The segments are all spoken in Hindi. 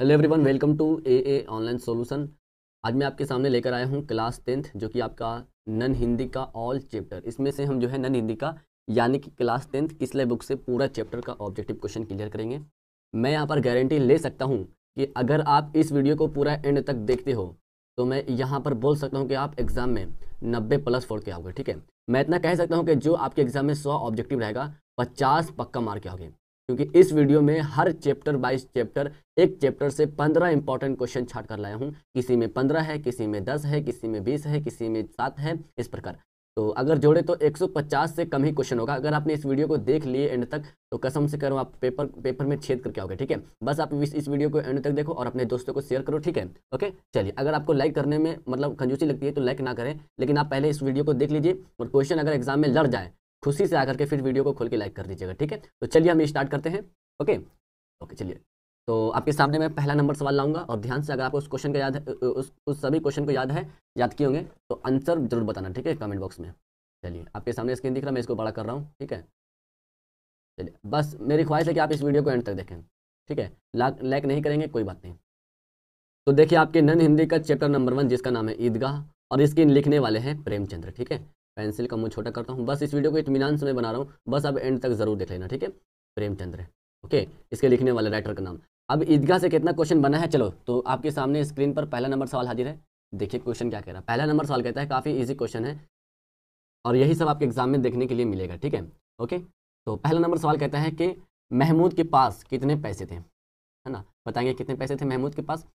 hello everyone welcome to A A online solution आज मैं आपके सामने लेकर आया हूँ क्लास टेंथ जो कि आपका नन हिंदी का ऑल चैप्टर इसमें से हम जो है नन हिंदी का यानी कि क्लास टेंथ किसले बुक से पूरा चैप्टर का ऑब्जेक्टिव क्वेश्चन क्लियर करेंगे मैं यहाँ पर गारंटी ले सकता हूँ कि अगर आप इस वीडियो को पूरा एंड तक देखते हो तो मैं यहाँ पर बोल सकता हूँ कि आप एग्ज़ाम में नब्बे प्लस फोर के आओगे ठीक है मैं इतना कह सकता हूँ कि जो आपके एग्ज़ाम में सौ ऑब्जेक्टिव रहेगा पचास पक्का मार के आओगे क्योंकि इस वीडियो में हर चैप्टर बाईस चैप्टर एक चैप्टर से पंद्रह इंपॉर्टेंट क्वेश्चन छाट कर लाया हूँ किसी में पंद्रह है किसी में दस है किसी में बीस है किसी में सात है इस प्रकार तो अगर जोड़े तो 150 से कम ही क्वेश्चन होगा अगर आपने इस वीडियो को देख लिए एंड तक तो कसम से करो आप पेपर पेपर में छेद करके आओगे ठीक है बस आप इस, इस वीडियो को एंड तक देखो और अपने दोस्तों को शेयर करो ठीक है ओके चलिए अगर आपको लाइक करने में मतलब कंजूसी लगती है तो लाइक ना करें लेकिन आप पहले इस वीडियो को देख लीजिए और क्वेश्चन अगर एग्जाम में लड़ जाए खुशी से आकर के फिर वीडियो को खोल के लाइक कर दीजिएगा ठीक है तो चलिए हम स्टार्ट करते हैं ओके ओके चलिए तो आपके सामने मैं पहला नंबर सवाल लाऊंगा और ध्यान से अगर आपको उस क्वेश्चन का याद है उस उस सभी क्वेश्चन को याद है याद किए होंगे तो आंसर जरूर बताना ठीक है कमेंट बॉक्स में चलिए आपके सामने स्क्रीन दिख रहा है मैं इसको बड़ा कर रहा हूँ ठीक है चलिए बस मेरी ख्वाहिश है कि आप इस वीडियो को एंड तक देखें ठीक है लाइक नहीं करेंगे कोई बात नहीं तो देखिए आपके नन हिंदी का चैप्टर नंबर वन जिसका नाम है ईदगाह और इसके लिखने वाले हैं प्रेमचंद्र ठीक है पेंसिल का मुँह छोटा करता हूँ बस इस वीडियो को इतमान से मैं बना रहा हूँ बस अब एंड तक ज़रूर देख लेना ठीक है प्रेमचंद्र ओके इसके लिखने वाले राइटर का नाम अब ईदगाह से कितना क्वेश्चन बना है चलो तो आपके सामने स्क्रीन पर पहला नंबर सवाल हाजिर है देखिए क्वेश्चन क्या कह रहा है पहला नंबर सवाल कहता है काफ़ी ईजी क्वेश्चन है और यही सब आपके एग्जाम में देखने के लिए मिलेगा ठीक है ओके तो पहला नंबर सवाल कहता है कि महमूद के पास कितने पैसे थे है ना बताएंगे कितने पैसे थे महमूद के पास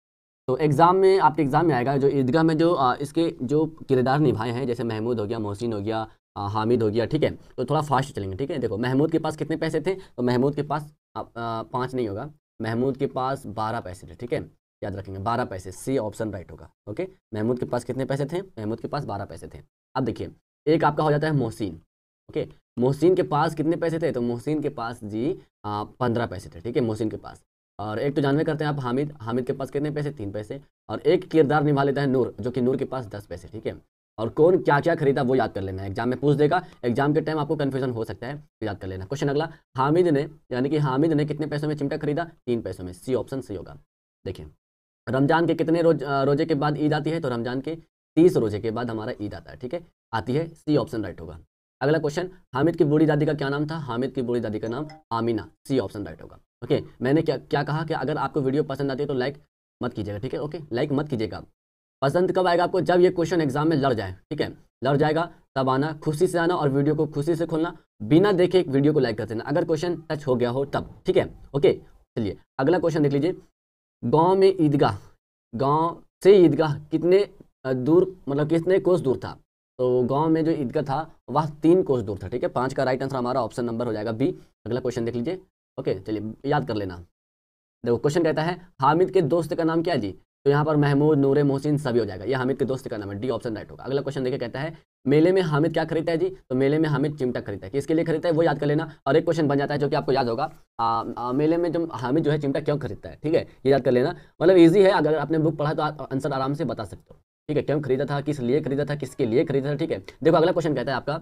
तो एग्ज़ाम में आपके एग्ज़ाम में आएगा जो ईदगाह में जो आ, इसके जो किरदार निभाए हैं जैसे महमूद हो गया मोहसिन हो गया आ, हामिद हो गया ठीक है तो थोड़ा फास्ट चलेंगे ठीक है देखो महमूद के पास कितने पैसे थे तो महमूद के पास पाँच नहीं होगा महमूद के पास बारह पैसे थे ठीक है याद रखेंगे बारह पैसे सी ऑप्शन राइट होगा ओके महमूद के पास कितने पैसे थे महमूद के पास बारह पैसे थे अब देखिए एक आपका हो जाता है मोहसिन ओके मोहसिन के पास कितने पैसे थे तो मोहसिन के पास जी पंद्रह पैसे थे ठीक है मोहसिन के पास और एक तो जानवे करते हैं आप हामिद हामिद के पास कितने पैसे तीन पैसे और एक किरदार निभा लेता है नूर जो कि नूर के पास दस पैसे ठीक है और कौन क्या क्या खरीदा वो याद कर लेना है एग्जाम में पूछ देगा एग्जाम के टाइम आपको कन्फ्यूजन हो सकता है तो याद कर लेना क्वेश्चन अगला हामिद ने यानी कि हामिद ने कितने पैसों में चिमटा खरीदा तीन पैसों में सी ऑप्शन सी होगा देखिए रमजान के कितने रोज रोजे के बाद ईद आती है तो रमजान के तीस रोजे के बाद हमारा ईद आता है ठीक है आती है सी ऑप्शन राइट होगा अगला क्वेश्चन हामिद की बूढ़ी दादी का क्या नाम था हामिद की बूढ़ी दादी का नाम आमीना सी ऑप्शन राइट होगा ओके मैंने क्या क्या कहा कि अगर आपको वीडियो पसंद आती है तो लाइक मत कीजिएगा ठीक है ओके लाइक मत कीजिएगा पसंद कब आएगा आपको जब ये क्वेश्चन एग्जाम में लड़ जाए ठीक है लड़ जाएगा तब आना खुशी से आना और वीडियो को खुशी से खोलना बिना देखे वीडियो को लाइक कर देना अगर क्वेश्चन टच हो गया हो तब ठीक है ओके चलिए अगला क्वेश्चन देख लीजिए गांव में ईदगाह गांव से ईदगाह कितने दूर मतलब कितने कोस दूर था तो गांव में जो ईदगाह था वह तीन कोस दूर था ठीक है पाँच का राइट आंसर हमारा ऑप्शन नंबर हो जाएगा बी अगला क्वेश्चन देख लीजिए ओके चलिए याद कर लेना देखो क्वेश्चन कहता है हामिद के दोस्त का नाम क्या जी तो यहाँ पर महमूद नूर मोहसिन सभी हो जाएगा ये हामिद के दोस्त का नाम है डी ऑप्शन राइट होगा अगला क्वेश्चन देखिए कहता है मेले में हामिद क्या खरीदता है जी तो मेले में हामिद चिमटा खरीदता है किसके लिए खरीदता है वो याद कर लेना और एक क्वेश्चन बन जाता है जो कि आपको याद होगा आ, आ, मेले में जो हामिद जो है चिमटा क्यों खरीदता है ठीक है ये याद कर लेना मतलब ईजी है अगर आपने बुक पढ़ा तो आंसर आराम से बता सकते हो ठीक है क्यों खरीदा था किस लिए खरीदा था किसके लिए खरीदा था ठीक है देखो अगला क्वेश्चन कहता है आपका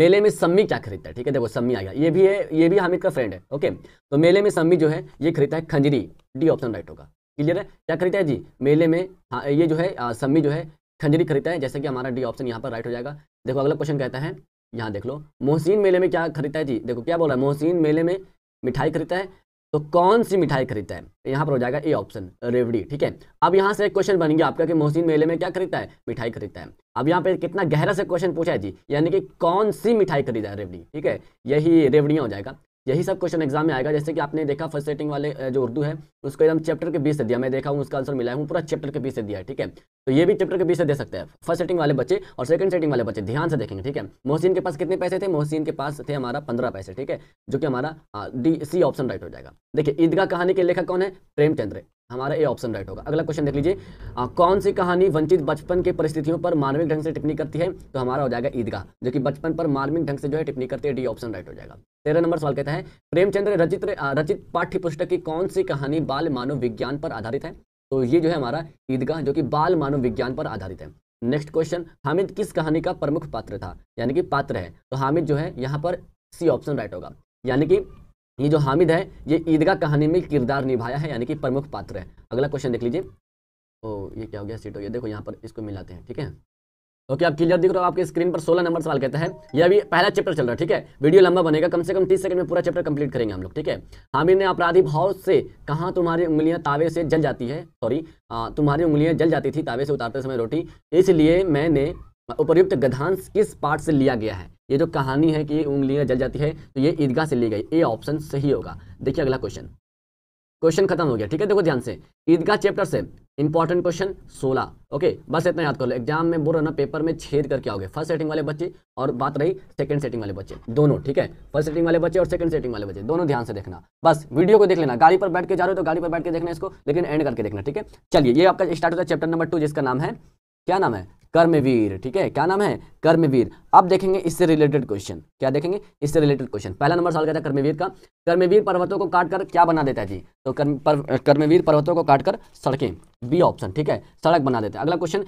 मेले में सम्मी क्या खरीदता है ठीक है देखो सम्मी आ गया ये भी है ये भी हामिद का फ्रेंड है ओके तो मेले में सम्मी जो है ये खरीदता है खंजरी डी ऑप्शन राइट होगा क्लियर है क्या खरीदता है जी मेले में हाँ, ये जो है आ, सम्मी जो है खंजरी खरीदता है जैसे कि हमारा डी ऑप्शन यहाँ पर राइट हो जाएगा देखो अगला क्वेश्चन कहता है यहाँ देख लो मोहसिन मेले में क्या खरीदता है जी देखो क्या बोल रहा है मोहसिन मेले में मिठाई खरीदता है तो कौन सी मिठाई खरीदता है तो यहाँ पर हो जाएगा ए ऑप्शन रेवड़ी ठीक है अब यहाँ से एक क्वेश्चन बन गया आपका कि मोहसिन मेले में क्या खरीदता है मिठाई खरीदता है अब यहाँ पे कितना गहरा से क्वेश्चन पूछा है जी यानी कि कौन सी मिठाई खरीदा है रेवड़ी ठीक है यही रेवड़िया हो जाएगा यही सब क्वेश्चन एग्जाम में आएगा जैसे कि आपने देखा फर्स्ट सेटिंग वाले जो उर्दू है उसको एकदम चैप्टर के बीच से दिया मैं देखा हूँ उसका आंसर मिला हूँ पूरा चैप्टर के बीस से दिया है ठीक है तो ये भी चैप्टर के बीच से दे सकते हैं फर्स्ट सेटिंग वाले बच्चे और सेकंड सेटिंग वाले बच्चे ध्यान से देखेंगे ठीक है मोहसिन के पास कितने पैसे थे मोहसिन के पास थे हमारा पंद्रह पैसे ठीक है जो कि हमारा डी सी ऑप्शन राइट हो जाएगा देखिए ईदगाह कहानी के लेखक कौन है प्रेमचंद्र हमारा ए ऑप्शन राइट होगा अगला क्वेश्चन देख लीजिए कौन सी कहानी वंचित बचपन के परिस्थितियों पर मार्मिक ढंग से टिप्पणी करती है तो हमारा हो जाएगा ईदगाह जो कि बचपन पर मार्मिक ढंग से जो है टिप्पणी करती है डी ऑप्शन राइट हो जाएगा तेरह नंबर सवाल कहता है प्रेमचंद्र रचित रचित पाठ्य पुस्तक की कौन सी कहानी बाल मानव विज्ञान पर आधारित है तो ये जो है हमारा ईदगाह जो कि बाल मानव विज्ञान पर आधारित है नेक्स्ट क्वेश्चन हामिद किस कहानी का प्रमुख पात्र था यानी कि पात्र है तो हामिद जो है यहाँ पर सी ऑप्शन राइट होगा यानी कि ये जो हामिद है ये ईदगाह कहानी में किरदार निभाया है यानी कि प्रमुख पात्र है अगला क्वेश्चन देख लीजिए ओ ये क्या हो गया सीट हो गया देखो यहाँ पर इसको मिलाते हैं ठीक है ओके आप क्लियर दिख रहे हो आपके स्क्रीन पर 16 नंबर सवाल कहता है यह अभी पहला चैप्टर चल रहा है ठीक है वीडियो लंबा बनेगा कम से कम 30 सेकंड में पूरा चैप्टर कंप्लीट करेंगे हम लोग ठीक है हामिद ने अपराधी भाव से कहा तुम्हारी उंगलियां तावे से जल जाती है सॉरी तुम्हारी उंगलियां जल जाती थी तावे से उतारते समय रोटी इसलिए मैंने उपयुक्त गधांश किस पार्ट से लिया गया है ये जो कहानी है कि उंगलियाँ जल जाती है तो ये ईदगाह से ली गई ए ऑप्शन सही होगा देखिए अगला क्वेश्चन क्वेश्चन खत्म हो गया ठीक है देखो ध्यान से ईदगाह चैप्टर से इंपॉर्टेंट क्वेश्चन 16 ओके बस इतना याद कर लो एग्जाम में बोल ना पेपर में छेद करके आओगे फर्स्ट सेटिंग वाले बच्चे और बात रही सेकंड सेटिंग वाले बच्चे दोनों ठीक है फर्स्ट सेटिंग वाले बच्चे और सेकंड सेटिंग वाले बच्चे दोनों ध्यान से देखना बस वीडियो को देख लेना गाड़ी पर बैठ के जा रहे हो तो गाड़ी पर बैठ के देखना इसको लेकिन एंड करके देखना ठीक है चलिए ये आपका स्टार्ट होता है चैप्टर नंबर टू जिसका नाम है क्या नाम है कर्मवीर ठीक है क्या नाम है कर्मवीर अब देखेंगे इससे रिलेटेड क्वेश्चन क्या देखेंगे इससे रिलेटेड क्वेश्चन पहला नंबर सवाल कहता है कर्मवीर का कर्मवीर पर्वतों को काट कर क्या बना देता है जी तो कर्म पर, कर्मवीर पर्वतों को काट कर सड़कें बी ऑप्शन ठीक है सड़क बना देता है अगला क्वेश्चन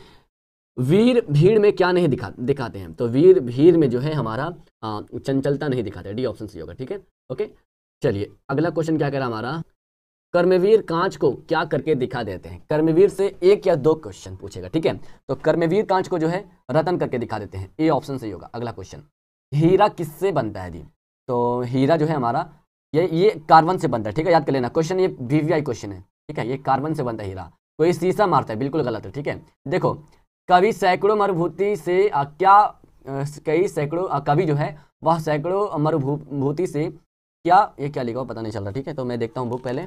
वीर भीड़ में क्या नहीं दिखा दिखाते हैं तो वीर भीड़ में जो है हमारा चंचलता नहीं दिखाते डी ऑप्शन सी होगा ठीक है ओके चलिए अगला क्वेश्चन क्या कह रहा हमारा कर्मवीर कांच को क्या करके दिखा देते हैं कर्मवीर से एक या दो क्वेश्चन पूछेगा ठीक है तो कर्मवीर कांच को जो है रतन करके दिखा देते हैं ए ऑप्शन सही होगा अगला क्वेश्चन हीरा किससे बनता है जी तो हीरा जो है हमारा ये ये कार्बन से बनता है ठीक है याद कर लेना क्वेश्चन ये वीवीआई क्वेश्चन है ठीक है ये कार्बन से बनता है हीरा कोई शीशा मारता है बिल्कुल गलत है ठीक है देखो कवि सैकड़ों मरुभूति से आ, क्या कई सैकड़ों कवि जो है वह सैकड़ों मरुभूति से क्या ये क्या लिखा हुआ पता नहीं चल रहा ठीक है तो मैं देखता हूँ बुक पहले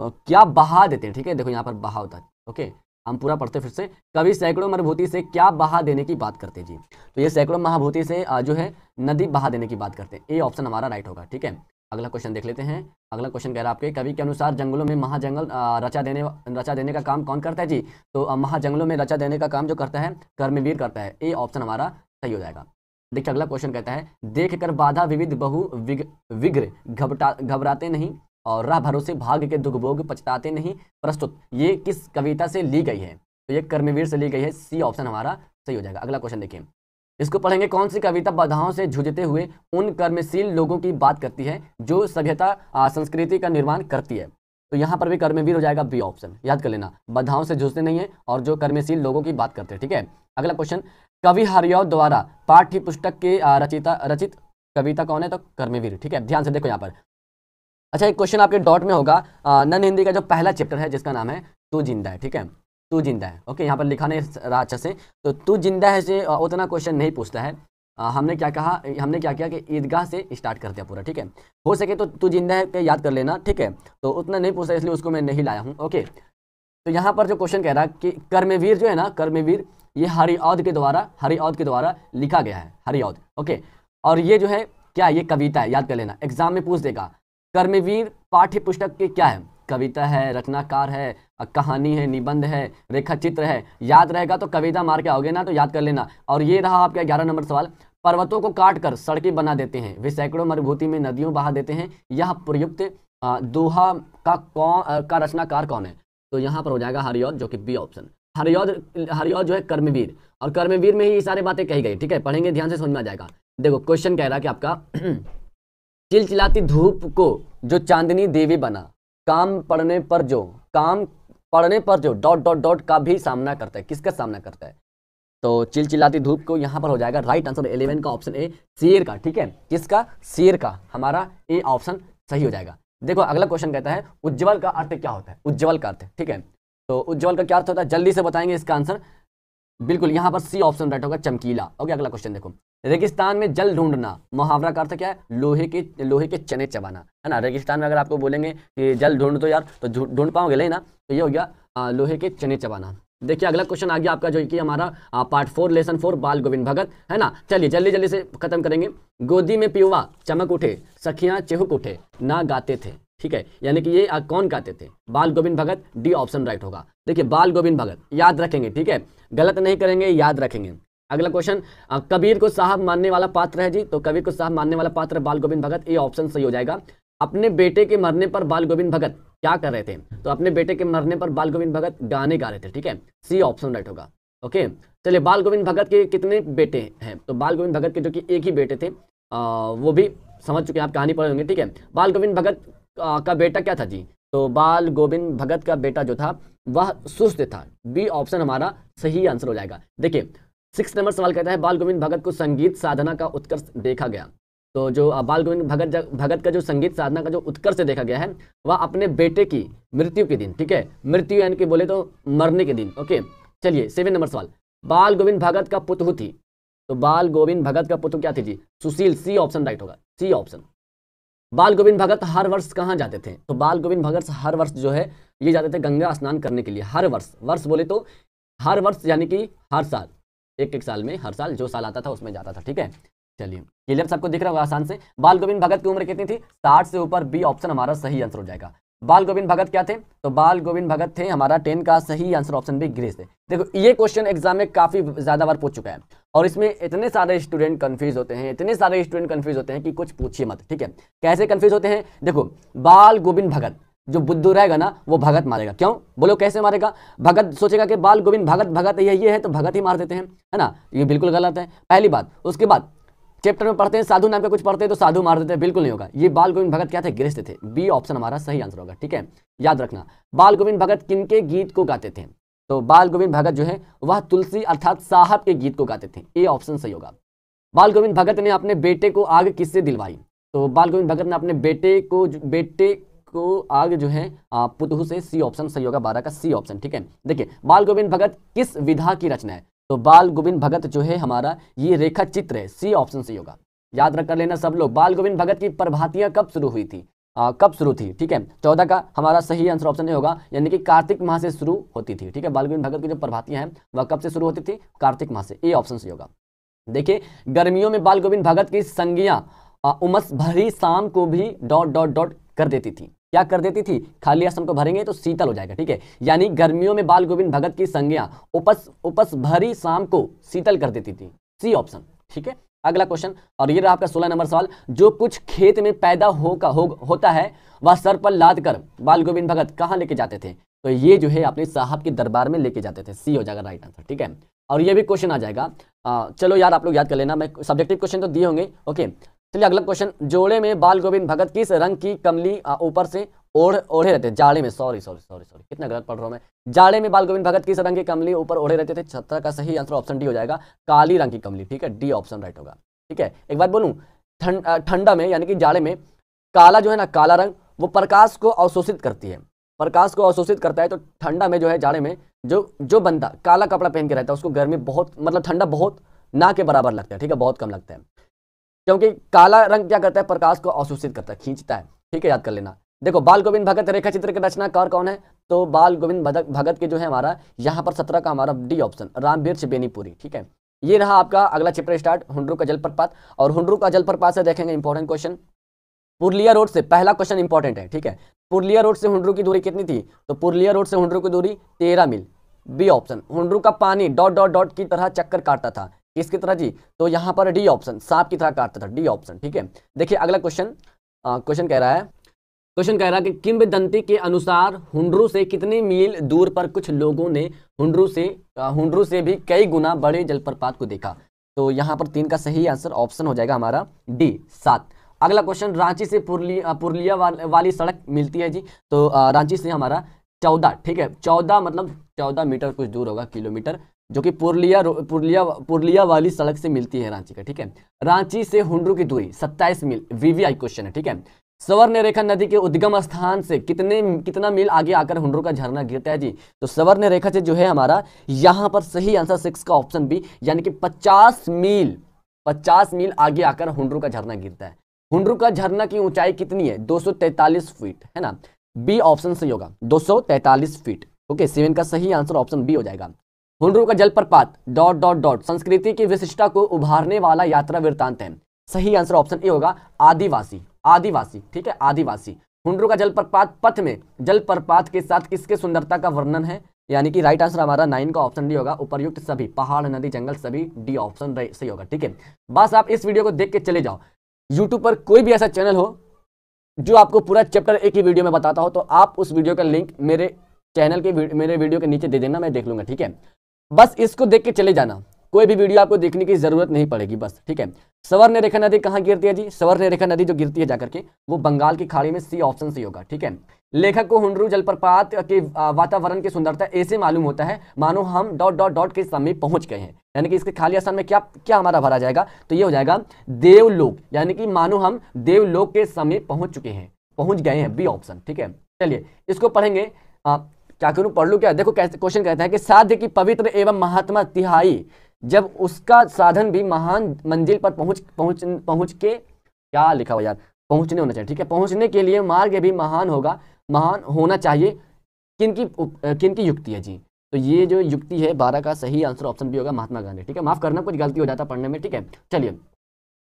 क्या बहा देते हैं ठीक है देखो यहाँ पर बहा होता है ओके हम पूरा पढ़ते फिर से कभी सैकड़ों मरुभूति से क्या बहा देने की बात करते जी तो ये सैकड़ों महाभूति से जो है नदी बहा देने की बात करते हैं ए ऑप्शन हमारा राइट होगा ठीक है अगला क्वेश्चन देख लेते हैं अगला क्वेश्चन कह रहा है आपके कवि के अनुसार जंगलों में महाजंगल रचा देने रचा देने का काम कौन करता है जी तो महाजंगलों में रचा देने का काम जो करता है कर्मवीर करता है ए ऑप्शन हमारा सही हो जाएगा देखिए अगला क्वेश्चन कहता है देख कर बाधा विविध बहु विघ विग्र घबराते नहीं और राह भरोसे भाग के भोग पछताते नहीं प्रस्तुत ये किस कविता से ली गई है तो ये कर्मवीर से ली गई है सी ऑप्शन हमारा सही हो जाएगा अगला क्वेश्चन देखिए इसको पढ़ेंगे कौन सी कविता बाधाओं से जूझते हुए उन कर्मशील लोगों की बात करती है जो सभ्यता संस्कृति का निर्माण करती है तो यहाँ पर भी कर्मवीर हो जाएगा बी ऑप्शन याद कर लेना बाधाओं से जूझते नहीं है और जो कर्मशील लोगों की बात करते हैं ठीक है अगला क्वेश्चन कवि हरियौ द्वारा पाठ्य पुस्तक के रचिता रचित कविता कौन है तो कर्मवीर ठीक है ध्यान से देखो यहाँ पर अच्छा एक क्वेश्चन आपके डॉट में होगा नन हिंदी का जो पहला चैप्टर है जिसका नाम है तू जिंदा है ठीक है तू जिंदा है ओके यहाँ पर लिखा नहीं रहा अच्छा से तो तू जिंदा है से उतना क्वेश्चन नहीं पूछता है आ, हमने क्या कहा हमने क्या किया कि ईदगाह से स्टार्ट करते हैं पूरा ठीक है हो सके तो तू जिंदा है याद कर लेना ठीक है तो उतना नहीं पूछता इसलिए उसको मैं नहीं लाया हूँ ओके तो यहाँ पर जो क्वेश्चन कह रहा है कि कर्मवीर जो है ना कर्मवीर ये हरिऔद के द्वारा औद के द्वारा लिखा गया है हरिऔद ओके और ये जो है क्या ये कविता है याद कर लेना एग्जाम में पूछ देगा कर्मवीर पाठ्य पुस्तक के क्या है कविता है रचनाकार है कहानी है निबंध है रेखा चित्र है याद रहेगा तो कविता मार के आओगे ना तो याद कर लेना और ये रहा आपका ग्यारह नंबर सवाल पर्वतों को काट कर सड़कें बना देते हैं वे सैकड़ों मरुभूति में नदियों बहा देते हैं यह प्रयुक्त दोहा का कौन का रचनाकार कौन है तो यहाँ पर हो जाएगा हरियौद जो कि बी ऑप्शन हरियौद हरियौद जो है कर्मवीर और कर्मवीर में ही ये सारी बातें कही गई ठीक है पढ़ेंगे ध्यान से समझ में आ जाएगा देखो क्वेश्चन कह रहा है कि आपका चिलचिलाती धूप को जो चांदनी देवी बना काम पढ़ने पर जो काम पढ़ने पर जो डॉट डॉट डॉट का भी सामना करता है किसका सामना करता है तो चिलचिलाती धूप को यहाँ पर हो जाएगा राइट आंसर इलेवन का ऑप्शन ए शेर का ठीक है किसका शेर का हमारा ए ऑप्शन सही हो जाएगा देखो अगला क्वेश्चन कहता है उज्जवल का अर्थ क्या होता है उज्ज्वल का अर्थ ठीक है तो उज्ज्वल का क्या अर्थ होता है जल्दी से बताएंगे इसका आंसर बिल्कुल यहां पर सी ऑप्शन राइट होगा चमकीला ओके अगला क्वेश्चन देखो रेगिस्तान में जल ढूंढना मुहावरा का अर्थ क्या है लोहे के लोहे के चने चबाना है ना रेगिस्तान में अगर आपको बोलेंगे कि जल ढूंढ दो तो यार तो ढूंढ पाओगे नहीं ना तो ये हो गया आ, लोहे के चने चबाना देखिए अगला क्वेश्चन आ गया आपका जो कि हमारा पार्ट फोर लेसन फोर बाल गोविंद भगत है ना चलिए जल्दी जल्दी से खत्म करेंगे गोदी में पिवा चमक उठे सखियां चेहुक उठे ना गाते थे ठीक है यानी कि ये कौन गाते थे Bal Govind Bhagat D option right होगा देखिए बाल गोविंद भगत याद रखेंगे ठीक है गलत नहीं करेंगे याद रखेंगे अगला क्वेश्चन कबीर को साहब मानने वाला पात्र है जी तो कबीर को साहब मानने वाला पात्र बाल गोविंद भगत ये ऑप्शन सही हो जाएगा अपने बेटे के मरने पर बाल गोविंद भगत क्या कर रहे थे तो अपने बेटे के मरने पर बाल गोविंद भगत गाने गा रहे थे ठीक है सी ऑप्शन राइट होगा ओके चलिए बाल गोविंद भगत के कितने बेटे हैं तो बाल गोविंद भगत के जो कि एक ही बेटे थे आ, वो भी समझ चुके हैं आप कहानी पढ़े होंगे ठीक है बाल गोविंद भगत का बेटा क्या था जी तो बाल गोविंद भगत का बेटा जो था वह सुस्त था बी ऑप्शन हमारा सही आंसर हो जाएगा देखिए सिक्स नंबर सवाल कहता है बाल गोविंद भगत को संगीत साधना का उत्कर्ष देखा गया तो जो बाल गोविंद भगत भगत का जो संगीत साधना का जो उत्कर्ष देखा गया है वह अपने बेटे की मृत्यु के दिन ठीक है मृत्यु यानी कि बोले तो मरने के दिन ओके चलिए सेवन नंबर सवाल बाल गोविंद भगत का पुतहु थी तो बाल गोविंद भगत का पुतु क्या थी जी सुशील सी ऑप्शन राइट होगा सी ऑप्शन बाल गोविंद भगत हर वर्ष कहाँ जाते थे तो बाल गोविंद भगत हर वर्ष जो है ये जाते थे गंगा स्नान करने के लिए हर वर्ष वर्ष बोले तो हर वर्ष यानी कि हर साल एक एक साल में हर साल जो साल आता था उसमें जाता था ठीक है चलिए क्लियर सबको दिख रहा होगा आसान से बाल गोविंद भगत की उम्र कितनी थी साठ से ऊपर बी ऑप्शन हमारा सही आंसर हो जाएगा बाल गोविंद भगत क्या थे तो बाल गोविंद भगत थे हमारा टेन का सही आंसर ऑप्शन भी ग्रीस थे देखो ये क्वेश्चन एग्जाम में काफ़ी ज़्यादा बार पूछ चुका है और इसमें इतने सारे स्टूडेंट कन्फ्यूज होते हैं इतने सारे स्टूडेंट कन्फ्यूज होते हैं कि कुछ पूछिए मत ठीक है कैसे कन्फ्यूज होते हैं देखो बाल गोविंद भगत जो बुद्धू रहेगा ना वो भगत मारेगा क्यों बोलो कैसे मारेगा भगत सोचेगा कि बाल गोविंद भगत भगत यही है तो भगत ही मार देते हैं है ना ये बिल्कुल गलत है पहली बात उसके बाद चैप्टर में पढ़ते हैं साधु नाम का कुछ पढ़ते हैं तो साधु मार देते हैं बिल्कुल नहीं होगा ये बाल गोविंद भगत क्या थे गृहस्थ थे बी ऑप्शन हमारा सही आंसर होगा ठीक है याद रखना बाल गोविंद भगत किनके गीत को गाते थे तो बाल गोविंद भगत जो है वह तुलसी अर्थात साहब के गीत को गाते थे ए ऑप्शन सही होगा बाल गोविंद भगत ने अपने बेटे को आग किससे दिलवाई तो बाल गोविंद भगत ने अपने बेटे को बेटे को आग जो है पुतहू से सी ऑप्शन सही होगा बारह का सी ऑप्शन ठीक है देखिए बाल गोविंद भगत किस विधा की रचना है तो बाल गोविंद भगत जो है हमारा ये रेखा चित्र है सी ऑप्शन सही होगा याद रख कर लेना सब लोग बाल गोविंद भगत की प्रभातियां कब शुरू हुई थी आ, कब शुरू थी ठीक है चौदह का हमारा सही आंसर ऑप्शन नहीं होगा यानी कि कार्तिक माह से शुरू होती थी ठीक है बाल गोविंद भगत की जो प्रभातियां हैं वह कब से शुरू होती थी कार्तिक माह से ए ऑप्शन सही होगा देखिए गर्मियों में बाल गोविंद भगत की संज्ञा उमस भरी शाम को भी डॉट डॉट डॉट कर देती थी क्या कर देती थी खाली आसन को तो भरेंगे तो शीतल हो जाएगा ठीक है यानी गर्मियों में बाल गोविंद भगत की संज्ञा उपस उपस भरी शाम को शीतल कर देती थी सी ऑप्शन ठीक है अगला क्वेश्चन और ये रहा आपका सोलह नंबर सवाल जो कुछ खेत में पैदा हो का हो, होता है वह सर पर लाद कर बाल गोविंद भगत कहाँ लेके जाते थे तो ये जो है अपने साहब के दरबार में लेके जाते थे सी हो जाएगा राइट आंसर ठीक है और ये भी क्वेश्चन आ जाएगा आ, चलो यार आप लोग याद कर लेना मैं सब्जेक्टिव क्वेश्चन तो दिए होंगे ओके चलिए अगला क्वेश्चन जोड़े में बाल गोविंद भगत किस रंग की कमली ऊपर से ओढ़ ओढ़े रहते जाड़े में सॉरी सॉरी सॉरी सॉरी कितना गलत पढ़ रहा हूँ मैं जाड़े में बाल गोविंद भगत किस रंग की कमली ऊपर ओढ़े रहते थे छत्तर का सही आंसर ऑप्शन डी हो जाएगा काली रंग की कमली ठीक है डी ऑप्शन राइट होगा ठीक है एक बात बोलूँ ठंडा में यानी कि जाड़े में काला जो है ना काला रंग वो प्रकाश को अवशोषित करती है प्रकाश को अवशोषित करता है तो ठंडा में जो है जाड़े में जो जो बंदा काला कपड़ा पहन के रहता है उसको गर्मी बहुत मतलब ठंडा बहुत ना के बराबर लगता है ठीक है बहुत कम लगता है क्योंकि काला रंग क्या करता है प्रकाश को अवशोषित करता है खींचता है ठीक है याद कर लेना देखो बाल गोविंद भगत रेखा चित्र के रचनाकार कौन है तो बाल गोविंद भगत के जो है हमारा यहाँ पर सत्रह का हमारा डी ऑप्शन रामवीर बेनीपुरी ठीक है ये रहा आपका अगला चैप्टर स्टार्ट हुडरू का जलप्रपात और हुडरू का जलप्रपात से देखेंगे इंपॉर्टेंट क्वेश्चन पुरलिया रोड से पहला क्वेश्चन इंपॉर्टेंट है ठीक है पुरलिया रोड से हुडरू की दूरी कितनी थी तो पुरलिया रोड से हुडरू की दूरी तेरह मील बी ऑप्शन हुडरू का पानी डॉट डॉट डॉट की तरह चक्कर काटता था किसकी तरह जी तो यहाँ पर डी ऑप्शन सांप की तरह काटता था डी ऑप्शन ठीक है देखिए अगला क्वेश्चन क्वेश्चन कह रहा है क्वेश्चन कह रहा है कि दंती के अनुसार हुंडरू से कितने मील दूर पर कुछ लोगों ने हुंडरू से हुंडरू से भी कई गुना बड़े जलप्रपात को देखा तो यहाँ पर तीन का सही आंसर ऑप्शन हो जाएगा हमारा डी सात अगला क्वेश्चन रांची से पुरलिया पुरलिया वाल, वाली सड़क मिलती है जी तो रांची से हमारा चौदह ठीक है चौदह मतलब चौदह मीटर कुछ दूर होगा किलोमीटर जो कि पुरलिया पुरलिया पुरलिया वाली सड़क से मिलती है रांची का ठीक है रांची से हुंडरू की दूरी 27 मील वीवीआई क्वेश्चन है ठीक है सवर्ण रेखा नदी के उद्गम स्थान से कितने कितना मील आगे आकर हुंडरू का झरना गिरता है जी तो सवर्ण रेखा से जो है हमारा यहाँ पर सही आंसर सिक्स का ऑप्शन बी यानी कि पचास मील पचास मील आगे आकर हुंडरू का झरना गिरता है हुंडरू का झरना की ऊंचाई कितनी है दो फीट है ना बी ऑप्शन सही होगा दो फीट ओके सेवन का सही आंसर ऑप्शन बी हो जाएगा हुनरू का जलप्रपात डॉट डॉट डॉट संस्कृति की विशिष्टता को उभारने वाला यात्रा वृतांत है सही आंसर ऑप्शन ए होगा आदिवासी आदिवासी ठीक है आदिवासी हुनरू का जलप्रपात पथ में जलप्रपात के साथ किसके सुंदरता का वर्णन है यानी कि राइट आंसर हमारा नाइन का ऑप्शन डी होगा उपरयुक्त सभी पहाड़ नदी जंगल सभी डी ऑप्शन सही होगा ठीक है बस आप इस वीडियो को देख के चले जाओ यूट्यूब पर कोई भी ऐसा चैनल हो जो आपको पूरा चैप्टर एक ही वीडियो में बताता हो तो आप उस वीडियो का लिंक मेरे चैनल के मेरे वीडियो के नीचे दे देना मैं देख लूंगा ठीक है बस इसको देख के चले जाना कोई भी वीडियो आपको देखने की जरूरत नहीं पड़ेगी बस ठीक है सवर्ण रेखा नदी कहाँ गिरती है जी सवर्ण रेखा नदी जो गिरती है जाकर के वो बंगाल की खाड़ी में सी ऑप्शन से होगा ठीक है लेखक को हुंडरू जलप्रपात के वातावरण की सुंदरता ऐसे मालूम होता है मानो हम डॉट डॉट डॉट के समीप पहुंच गए हैं यानी कि इसके खाली स्थान में क्या क्या हमारा भरा जाएगा तो ये हो जाएगा देवलोक यानी कि मानो हम देवलोक के समीप पहुंच चुके हैं पहुंच गए हैं बी ऑप्शन ठीक है चलिए इसको पढ़ेंगे क्या करूं पढ़ लू क्या देखो क्वेश्चन कहता है कि साध्य की पवित्र एवं महात्मा तिहाई जब उसका साधन भी महान मंजिल पर पहुंच पहुंच पहुंच के क्या लिखा हुआ यार पहुंचने होना चाहिए ठीक है पहुंचने के लिए मार्ग भी महान होगा महान होना चाहिए किनकी किनकी युक्ति है जी तो ये जो युक्ति है बारह का सही आंसर ऑप्शन भी होगा महात्मा गांधी ठीक है माफ करना कुछ गलती हो जाता पढ़ने में ठीक है चलिए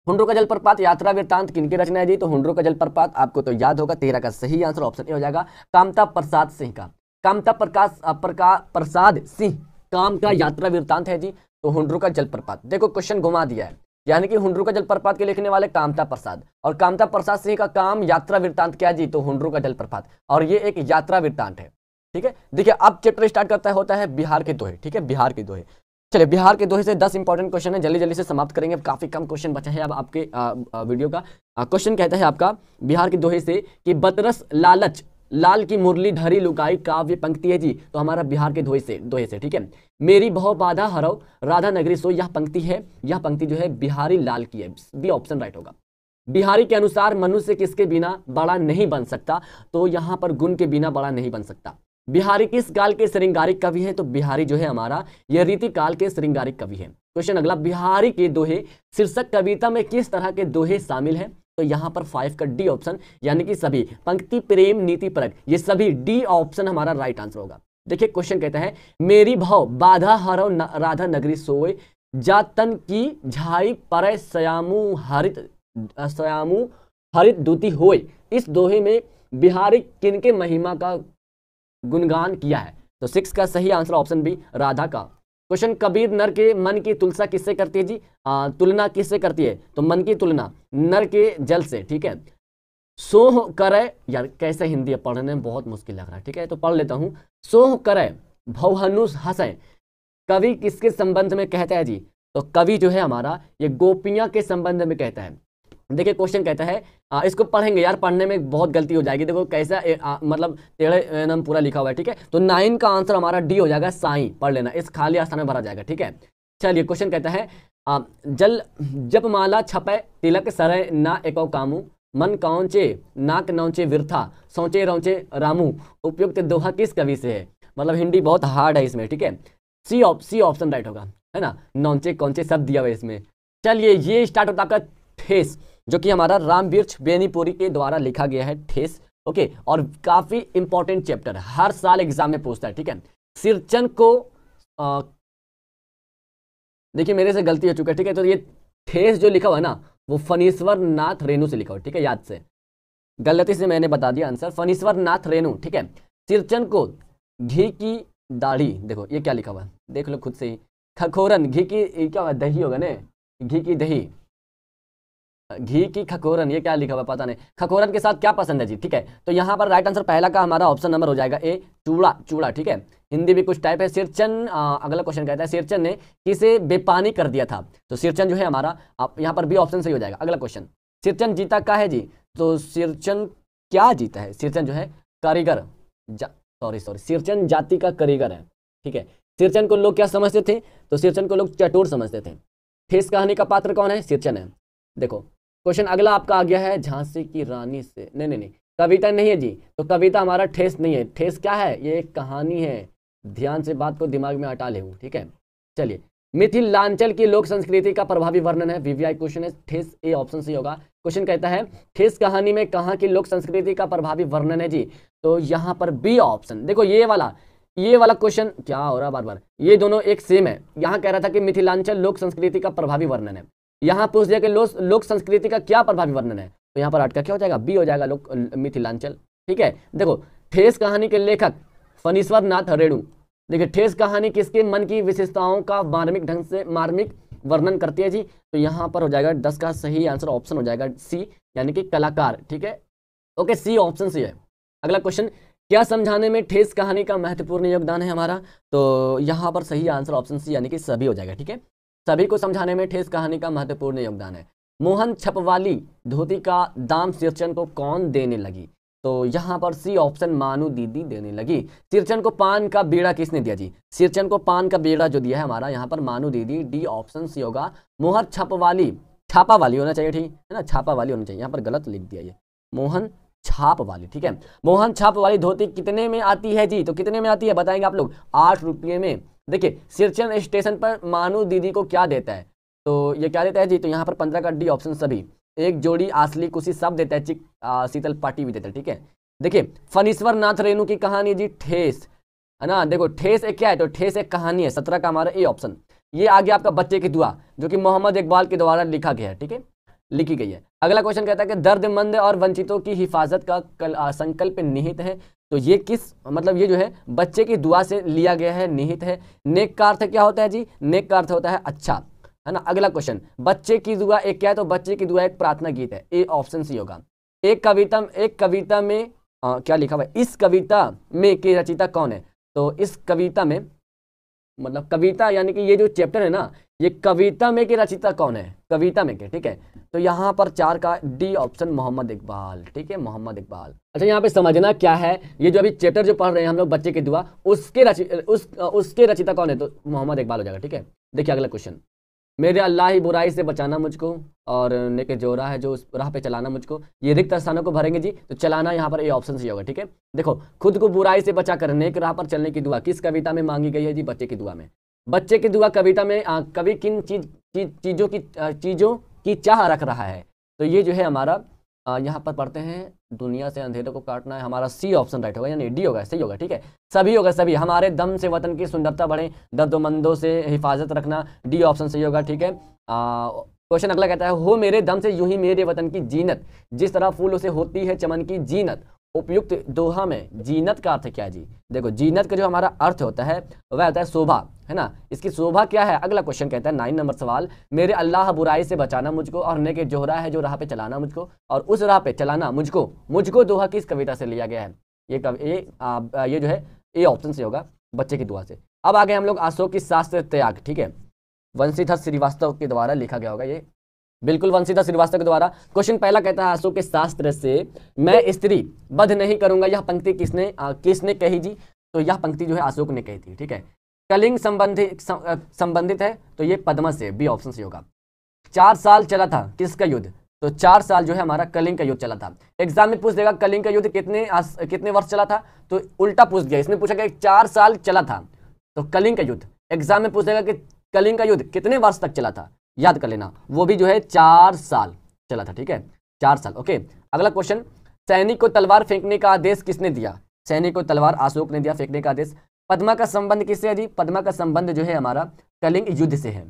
हुंडरो का जलप्रपात यात्रा वृत्तांत किनकी रचना है जी तो हुंडरो का जलप्रपात आपको तो याद होगा तेरह का सही आंसर ऑप्शन ए हो जाएगा कामता प्रसाद सिंह का कामता प्रकाश प्रकाश प्रसाद सिंह काम का यात्रा वृतांत है जी तो हुडरू का जलप्रपात देखो क्वेश्चन घुमा दिया है यानी कि हुडरू का जलप्रपात के लिखने वाले कामता प्रसाद और कामता प्रसाद सिंह का काम यात्रा वृतांत क्या जी तो हुडरू का जलप्रपात और ये एक यात्रा वृतांत है ठीक है देखिए अब चैप्टर स्टार्ट करता है होता है बिहार के दोहे ठीक है बिहार के दोहे चलिए बिहार के दोहे से दस इंपॉर्टेंट क्वेश्चन है जल्दी जल्दी से समाप्त करेंगे काफी कम क्वेश्चन बचा है अब आपके वीडियो का क्वेश्चन कहता है आपका बिहार के दोहे से कि बदरस लालच लाल की मुरली ढरी लुकाई काव्य पंक्ति है जी तो हमारा बिहार के दोहे से धोए से ठीक है मेरी बहु बाधा हरो राधा नगरी सो यह पंक्ति है यह पंक्ति जो है बिहारी लाल की है बी ऑप्शन राइट होगा बिहारी के अनुसार मनुष्य किसके बिना बड़ा नहीं बन सकता तो यहाँ पर गुण के बिना बड़ा नहीं बन सकता बिहारी किस काल के श्रृंगारिक कवि है तो बिहारी जो है हमारा यह रीति काल के श्रृंगारिक कवि है क्वेश्चन अगला बिहारी के दोहे शीर्षक कविता में किस तरह के दोहे शामिल हैं तो यहां पर फाइव का डी ऑप्शन यानी कि सभी पंक्ति प्रेम नीति परक ये सभी डी ऑप्शन हमारा राइट आंसर होगा देखिए क्वेश्चन कहता है मेरी भाव बाधा हरो न, राधा नगरी सोए जातन की झाई पर सयामू हरित सयामू हरित दूती होए इस दोहे में बिहारी किनके महिमा का गुणगान किया है तो सिक्स का सही आंसर ऑप्शन बी राधा का क्वेश्चन कबीर नर के मन की तुलसा किससे करती है जी आ, तुलना किससे करती है तो मन की तुलना नर के जल से ठीक है सोह करे यार कैसे हिंदी पढ़ने में बहुत मुश्किल लग रहा है ठीक है तो पढ़ लेता हूँ सोह करे भवहनुष हसे कवि किसके संबंध में कहता है जी तो कवि जो है हमारा ये गोपियां के संबंध में कहता है देखिए क्वेश्चन कहता है आ, इसको पढ़ेंगे यार पढ़ने में बहुत गलती हो जाएगी देखो कैसा ए, आ, मतलब टेढ़े नाम पूरा लिखा हुआ है ठीक है तो नाइन का आंसर हमारा डी हो जाएगा साई पढ़ लेना इस खाली स्थान में भरा जाएगा ठीक है चलिए क्वेश्चन कहता है आ, जल जप माला छपे तिलक सरय ना एको कामू मन कौचे नाक नौचे विरथा सोचे रौचे रामू उपयुक्त दोहा किस कवि से है मतलब हिंदी बहुत हार्ड है इसमें ठीक है C op C option right होगा है ना नौचे कौनचे सब दिया हुआ इसमें चलिए ये स्टार्ट होता है आपका फेस जो कि हमारा रामवीर बेनीपुरी के द्वारा लिखा गया है ठेस ओके और काफ़ी इंपॉर्टेंट चैप्टर हर साल एग्जाम में पूछता है ठीक है सिरचन को देखिए मेरे से गलती हो चुका है ठीक है तो ये ठेस जो लिखा हुआ है ना वो फनीश्वर नाथ रेणु से लिखा हुआ ठीक है याद से गलती से मैंने बता दिया आंसर फनीश्वर नाथ रेणु ठीक है सिरचन को घी की दाढ़ी देखो ये क्या लिखा हुआ है देख लो खुद से ही खखोरन घी की क्या हुआ दही होगा ना घी की दही घी की खकोरन ये क्या लिखा हुआ पता नहीं खकोरन के साथ क्या पसंद है जी ठीक है तो यहाँ पर राइट आंसर पहला का हमारा ऑप्शन नंबर हो जाएगा ए चूड़ा चूड़ा ठीक है हिंदी भी कुछ टाइप है सिरचन अगला क्वेश्चन कहता है सिरचन ने किसे बेपानी कर दिया था तो सिरचन जो है हमारा आप यहाँ पर बी ऑप्शन सही हो जाएगा अगला क्वेश्चन सिरचन जीता का है जी तो सिरचन क्या जीता है सिरचन जो है कारीगर सॉरी सॉरी सिरचन जाति का कारीगर है ठीक है सिरचन को लोग क्या समझते थे तो सिरचन को लोग चटोर समझते थे ठेस कहानी का पात्र कौन है सिरचन है देखो क्वेश्चन अगला आपका आ गया है झांसी की रानी से नहीं नहीं नहीं कविता नहीं है जी तो कविता हमारा ठेस नहीं है ठेस क्या है ये एक कहानी है ध्यान से बात को दिमाग में हटा ले ठीक है चलिए मिथिल लांचल की लोक संस्कृति का प्रभावी वर्णन है वीवीआई क्वेश्चन है ठेस ए ऑप्शन सी होगा क्वेश्चन कहता है ठेस कहानी में कहाँ की लोक संस्कृति का प्रभावी वर्णन है जी तो यहाँ पर बी ऑप्शन देखो ये वाला ये वाला क्वेश्चन क्या हो रहा है बार बार ये दोनों एक सेम है यहाँ कह रहा था कि मिथिलांचल लोक संस्कृति का प्रभावी वर्णन है यहाँ पूछ दिया कि लोक लोक संस्कृति का क्या प्रभावी वर्णन है तो यहाँ पर आर्ट का क्या हो जाएगा बी हो जाएगा लोक मिथिलांचल ठीक है देखो ठेस कहानी के लेखक फनीश्वर नाथ रेणु देखिए ठेस कहानी किसके मन की विशेषताओं का मार्मिक ढंग से मार्मिक वर्णन करती है जी तो यहाँ पर हो जाएगा दस का सही आंसर ऑप्शन हो जाएगा सी यानी कि कलाकार ठीक है ओके सी ऑप्शन सी है अगला क्वेश्चन क्या समझाने में ठेस कहानी का महत्वपूर्ण योगदान है हमारा तो यहाँ पर सही आंसर ऑप्शन सी यानी कि सभी हो जाएगा ठीक है सभी को समझाने में ठेस कहानी का महत्वपूर्ण योगदान है मोहन छपवाली धोती का दाम सिरचन को कौन देने लगी तो यहाँ पर सी ऑप्शन मानू दीदी देने लगी सिरचन को पान का बेड़ा किसने दिया जी सिरचन को पान का बेड़ा जो दिया है हमारा यहाँ पर मानू दीदी डी ऑप्शन सी होगा मोहन छप वाली छापा वाली होना चाहिए ठीक है ना छापा वाली होनी चाहिए यहाँ पर गलत लिख दिया ये मोहन छाप वाली ठीक है मोहन छाप वाली धोती कितने में आती है जी तो कितने में आती है बताएंगे आप लोग आठ रुपये में देखिए सिरचन स्टेशन पर मानू दीदी को क्या देता है तो ये क्या देता है जी तो यहाँ पर पंद्रह का डी ऑप्शन सभी एक जोड़ी आसली कुशी सब देता है चिक शीतल पाटी भी देता है ठीक है देखिए फनीश्वर नाथ रेणु की कहानी जी ठेस है ना देखो ठेस एक क्या है तो ठेस एक कहानी है सत्रह का हमारा ए ऑप्शन ये आ गया आपका बच्चे की दुआ जो कि मोहम्मद इकबाल के द्वारा लिखा गया है ठीक है लिखी गई है अगला क्वेश्चन कहता है कि दर्दमंद और वंचितों की हिफाजत का कल आ, संकल्प निहित है तो ये किस मतलब ये जो है बच्चे की दुआ से लिया गया है निहित है नेक का अर्थ क्या होता है जी नेक का अर्थ होता है अच्छा है ना अगला क्वेश्चन बच्चे की दुआ एक क्या है तो बच्चे की दुआ एक प्रार्थना गीत है ए ऑप्शन सी होगा एक कविता एक कविता में आ, क्या लिखा हुआ है इस कविता में के रचिता कौन है तो इस कविता में मतलब कविता यानी कि ये जो चैप्टर है ना ये कविता में के रचिता कौन है कविता में के ठीक है तो यहाँ पर चार का डी ऑप्शन मोहम्मद इकबाल ठीक है मोहम्मद इकबाल अच्छा यहाँ पे समझना क्या है ये जो अभी चैप्टर जो पढ़ रहे हैं हम लोग बच्चे की दुआ उसके रचि उस उसके रचिता कौन है तो मोहम्मद इकबाल हो जाएगा ठीक है देखिए अगला क्वेश्चन मेरे अल्लाह ही बुराई से बचाना मुझको और नेक जोरा है जो उस राह पे चलाना मुझको ये रिक्त स्थानों को भरेंगे जी तो चलाना यहाँ पर ये ऑप्शन सही होगा ठीक है देखो खुद को बुराई से बचा कर नेक राह पर चलने की दुआ किस कविता में मांगी गई है जी बच्चे की दुआ में बच्चे की दुआ कविता में कवि किन चीज चीज़ों की चीज़ों की चाह रख रहा है तो ये जो है हमारा यहाँ पर पढ़ते हैं दुनिया से अंधेरे को काटना है हमारा सी ऑप्शन राइट होगा यानी डी होगा सही होगा ठीक है सभी होगा सभी हमारे दम से वतन की सुंदरता बढ़े दर्दोमंदों से हिफाजत रखना डी ऑप्शन सही होगा ठीक है क्वेश्चन अगला कहता है हो मेरे दम से यूं ही मेरे वतन की जीनत जिस तरह फूलों से होती है चमन की जीनत उपयुक्त दोहा में जीनत का अर्थ क्या जी देखो जीनत का जो हमारा अर्थ होता है वह होता है शोभा है ना इसकी शोभा क्या है अगला क्वेश्चन कहता है नाइन नंबर सवाल मेरे अल्लाह बुराई से बचाना मुझको और नेक जोहरा है जो राह पे चलाना मुझको और उस राह पे चलाना मुझको मुझको दोहा किस कविता से लिया गया है ये कव ये, आ, ये जो है ए ऑप्शन से होगा बच्चे की दुआ से अब आगे हम लोग अशोक की शास्त्र त्याग ठीक है वंशीधर श्रीवास्तव के द्वारा लिखा गया होगा ये बिल्कुल वंशीधर श्रीवास्तव के द्वारा क्वेश्चन पहला कहता है अशोक के शास्त्र से मैं स्त्री बध नहीं करूंगा यह पंक्ति किसने किसने कही जी तो यह पंक्ति जो है अशोक ने कही थी ठीक है कलिंग संबंधी संबंधित है तो ये पद्म से बी ऑप्शन सही होगा चार साल चला था किसका युद्ध तो चार साल जो है हमारा कलिंग का युद्ध चला था एग्जाम में पूछ देगा कलिंग का युद्ध कितने आस, कितने वर्ष चला था तो उल्टा पूछ गया इसने पूछा गया चार साल चला था तो कलिंग का युद्ध एग्जाम में पूछ देगा कि कलिंग का युद्ध कितने वर्ष तक चला था याद कर लेना वो भी जो है चार साल चला था ठीक है चार साल ओके अगला क्वेश्चन सैनिक को तलवार फेंकने का आदेश किसने दिया सैनिक को तलवार अशोक ने दिया फेंकने का आदेश पद्मा का संबंध किससे है जी पद्मा का संबंध जो है हमारा कलिंग युद्ध से है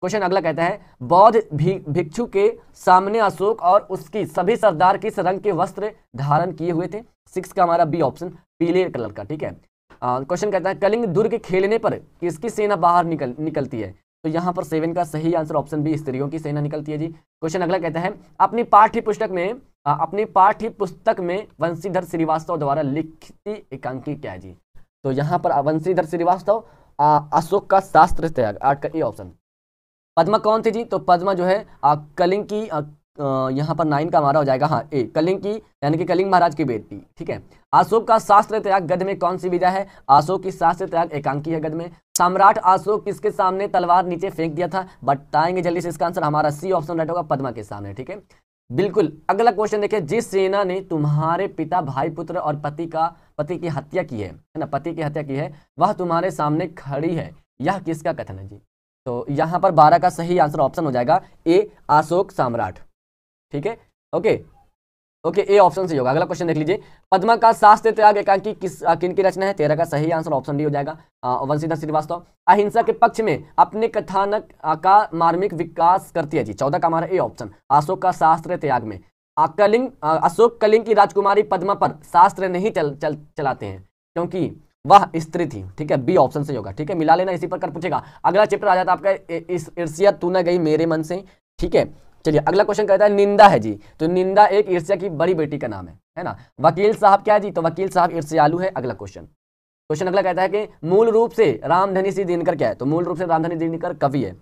क्वेश्चन अगला कहता है बौद्ध भी, भिक्षु के सामने अशोक और उसकी सभी सरदार किस रंग के वस्त्र धारण किए हुए थे सिक्स का हमारा बी ऑप्शन पीले कलर का ठीक है क्वेश्चन कहता है कलिंग दुर्ग खेलने पर किसकी सेना बाहर निकल निकलती है तो यहाँ पर सेवन का सही आंसर ऑप्शन बी स्त्रियों की सेना निकलती है जी क्वेश्चन अगला कहता है अपनी पाठ्य पुस्तक में अपनी पाठ्य पुस्तक में वंशीधर श्रीवास्तव द्वारा लिखित एकांकी क्या है जी तो यहाँ पर वंशीधर श्रीवास्तव अशोक का शास्त्र त्याग आठ का ए ऑप्शन पद्मा कौन थी जी तो पद्मा जो है आ, कलिंग की यहाँ पर नाइन का हमारा हो जाएगा हाँ ए कलिंग की यानी कि कलिंग महाराज की बेटी ठीक है अशोक का शास्त्र त्याग गद में कौन सी विजय है अशोक की शास्त्र त्याग एकांकी है गद में सम्राट अशोक किसके सामने तलवार नीचे फेंक दिया था बताएंगे जल्दी से इसका आंसर हमारा सी ऑप्शन राइट होगा पद्मा के सामने ठीक है बिल्कुल अगला क्वेश्चन देखिए जिस सेना ने तुम्हारे पिता भाई पुत्र और पति का पति की हत्या की है है ना पति की हत्या की है वह तुम्हारे सामने खड़ी है यह किसका कथन है जी तो यहाँ पर बारह का सही आंसर ऑप्शन हो जाएगा ए अशोक सम्राट ठीक है ओके ओके ए ऑप्शन सही होगा अगला क्वेश्चन देख लीजिए पद्मा का शास्त्र त्याग एकांकी किस किन की रचना है तेरह का सही आंसर ऑप्शन डी हो जाएगा वंशीधर श्रीवास्तव अहिंसा के पक्ष में अपने कथानक का मार्मिक विकास करती है जी चौदह का हमारा ए ऑप्शन अशोक का शास्त्र त्याग में कलिंग अशोक कलिंग की राजकुमारी पद्मा पर शास्त्र नहीं चल, चल चलाते हैं क्योंकि वह स्त्री थी ठीक है बी ऑप्शन से होगा ठीक है मिला लेना इसी पर कर पूछेगा अगला चैप्टर आ जाता है आपका इस ईर्ष्या तू न गई मेरे मन से ठीक है चलिए अगला क्वेश्चन कहता है निंदा है जी तो निंदा एक ईर्ष्या की बड़ी बेटी का नाम है है ना वकील साहब क्या है जी तो वकील साहब ईर्ष्यालु है अगला क्वेश्चन क्वेश्चन अगला कहता है कि मूल रूप से रामधनी सिंह दिनकर क्या है तो मूल रूप से रामधनी दिनकर कवि है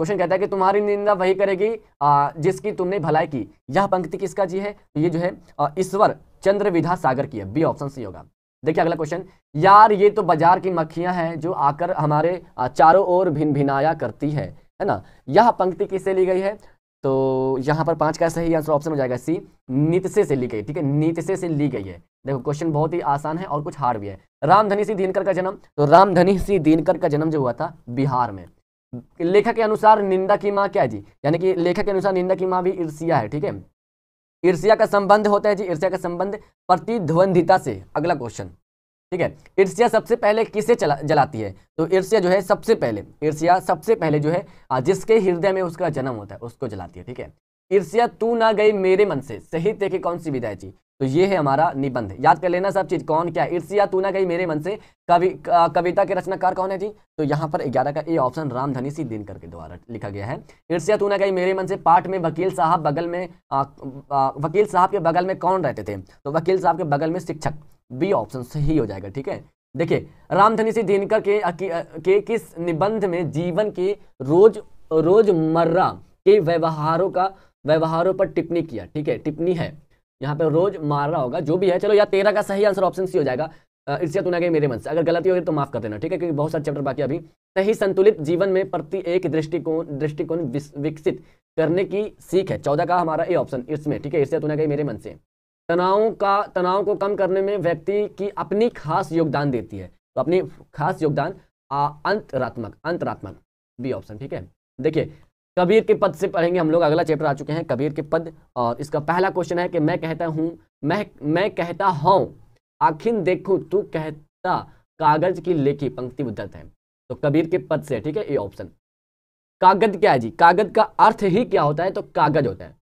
क्वेश्चन कहता है कि तुम्हारी निंदा वही करेगी जिसकी तुमने भलाई की यह पंक्ति किसका जी है तो ये जो है ईश्वर चंद्र विधा सागर की है बी ऑप्शन सी होगा देखिए अगला क्वेश्चन यार ये तो बाजार की मक्खियां हैं जो आकर हमारे चारों ओर भिन भिनाया करती है है ना यह पंक्ति किससे ली गई है तो यहाँ पर पांच का सही आंसर ऑप्शन हो जाएगा सी नीतसे से ली गई ठीक है नीतसे से ली गई है देखो क्वेश्चन बहुत ही आसान है और कुछ हार्ड भी है रामधनी सिंह दिनकर का जन्म तो रामधनी सिंह दिनकर का जन्म जो हुआ था बिहार में लेखक के अनुसार निंदा की माँ क्या है जी यानी कि लेखक के अनुसार निंदा की माँ भी ईर्षिया है ठीक है ईर्ष्या का संबंध होता है जी ईर्ष्या का संबंध प्रतिद्वंदिता से अगला क्वेश्चन ठीक है ईर्ष्या सबसे पहले किसे चला जलाती है तो ईर्ष्या जो है सबसे पहले ईर्ष्या सबसे पहले जो है जिसके हृदय में उसका जन्म होता है उसको जलाती है ठीक है ईर्ष्या तू ना गई मेरे मन से सही देखी कौन सी विदाई जी तो ये है हमारा निबंध याद कर लेना सब चीज कौन क्या इट्स तू ना कहीं मेरे मन से कवि कविता के रचनाकार कौन है जी तो यहाँ पर ग्यारह का ए ऑप्शन रामधनी सी दिन करके द्वारा लिखा गया है ईर्षिया तू ना कहीं मेरे मन से पाठ में वकील साहब बगल में आ, आ, वकील साहब के बगल में कौन रहते थे तो वकील साहब के बगल में शिक्षक बी ऑप्शन सही हो जाएगा ठीक है देखिए रामधनी सिंह दिनकर के, के किस निबंध में जीवन के रोज रोजमर्रा के व्यवहारों का व्यवहारों पर टिप्पणी किया ठीक है टिप्पणी है यहाँ पे रोज मार रहा होगा जो भी है चलो या तेरह का सही आंसर ऑप्शन सी हो जाएगा इससे तूने कहीं मेरे मन से अगर गलती होगी तो माफ कर देना ठीक है क्योंकि बहुत सारे चैप्टर बाकी अभी सही संतुलित जीवन में प्रति एक दृष्टिकोण दृष्टिकोण विकसित करने की सीख है चौदह का हमारा ए ऑप्शन इसमें ठीक है इससे तूने कहीं मेरे मन से तनाव का तनाव को कम करने में व्यक्ति की अपनी खास योगदान देती है तो अपनी खास योगदान अंतरात्मक अंतरात्मक बी ऑप्शन ठीक है देखिए कबीर के पद से पढ़ेंगे हम लोग अगला चैप्टर आ चुके हैं कबीर के पद और इसका पहला क्वेश्चन है कि मैं कहता हूँ मैं मैं कहता हूँ आखिर देखूँ तू कहता कागज की लेखी पंक्ति उद्धत है तो कबीर के पद से ठीक है ये ऑप्शन कागज क्या है जी कागज का अर्थ ही क्या होता है तो कागज होता है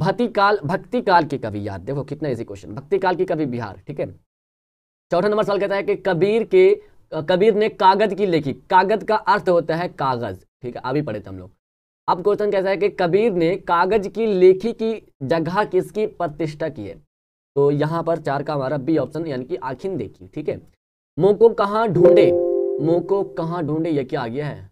भक्ति काल भक्ति काल के कवि याद देखो कितना इजी क्वेश्चन भक्ति काल की कवि बिहार ठीक है चौथा नंबर सवाल कहता है कि कबीर के कबीर ने कागज की लेखी कागज का अर्थ होता है कागज ठीक है अभी पढ़े थे हम लोग अब क्वेश्चन कैसा है कि कबीर ने कागज की लेखी की जगह किसकी प्रतिष्ठा की है तो यहाँ पर चार का हमारा बी ऑप्शन यानी कि आखिन देखी ठीक है मोको को कहाँ ढूंढे मोको को कहाँ ढूंढे यह क्या आ गया है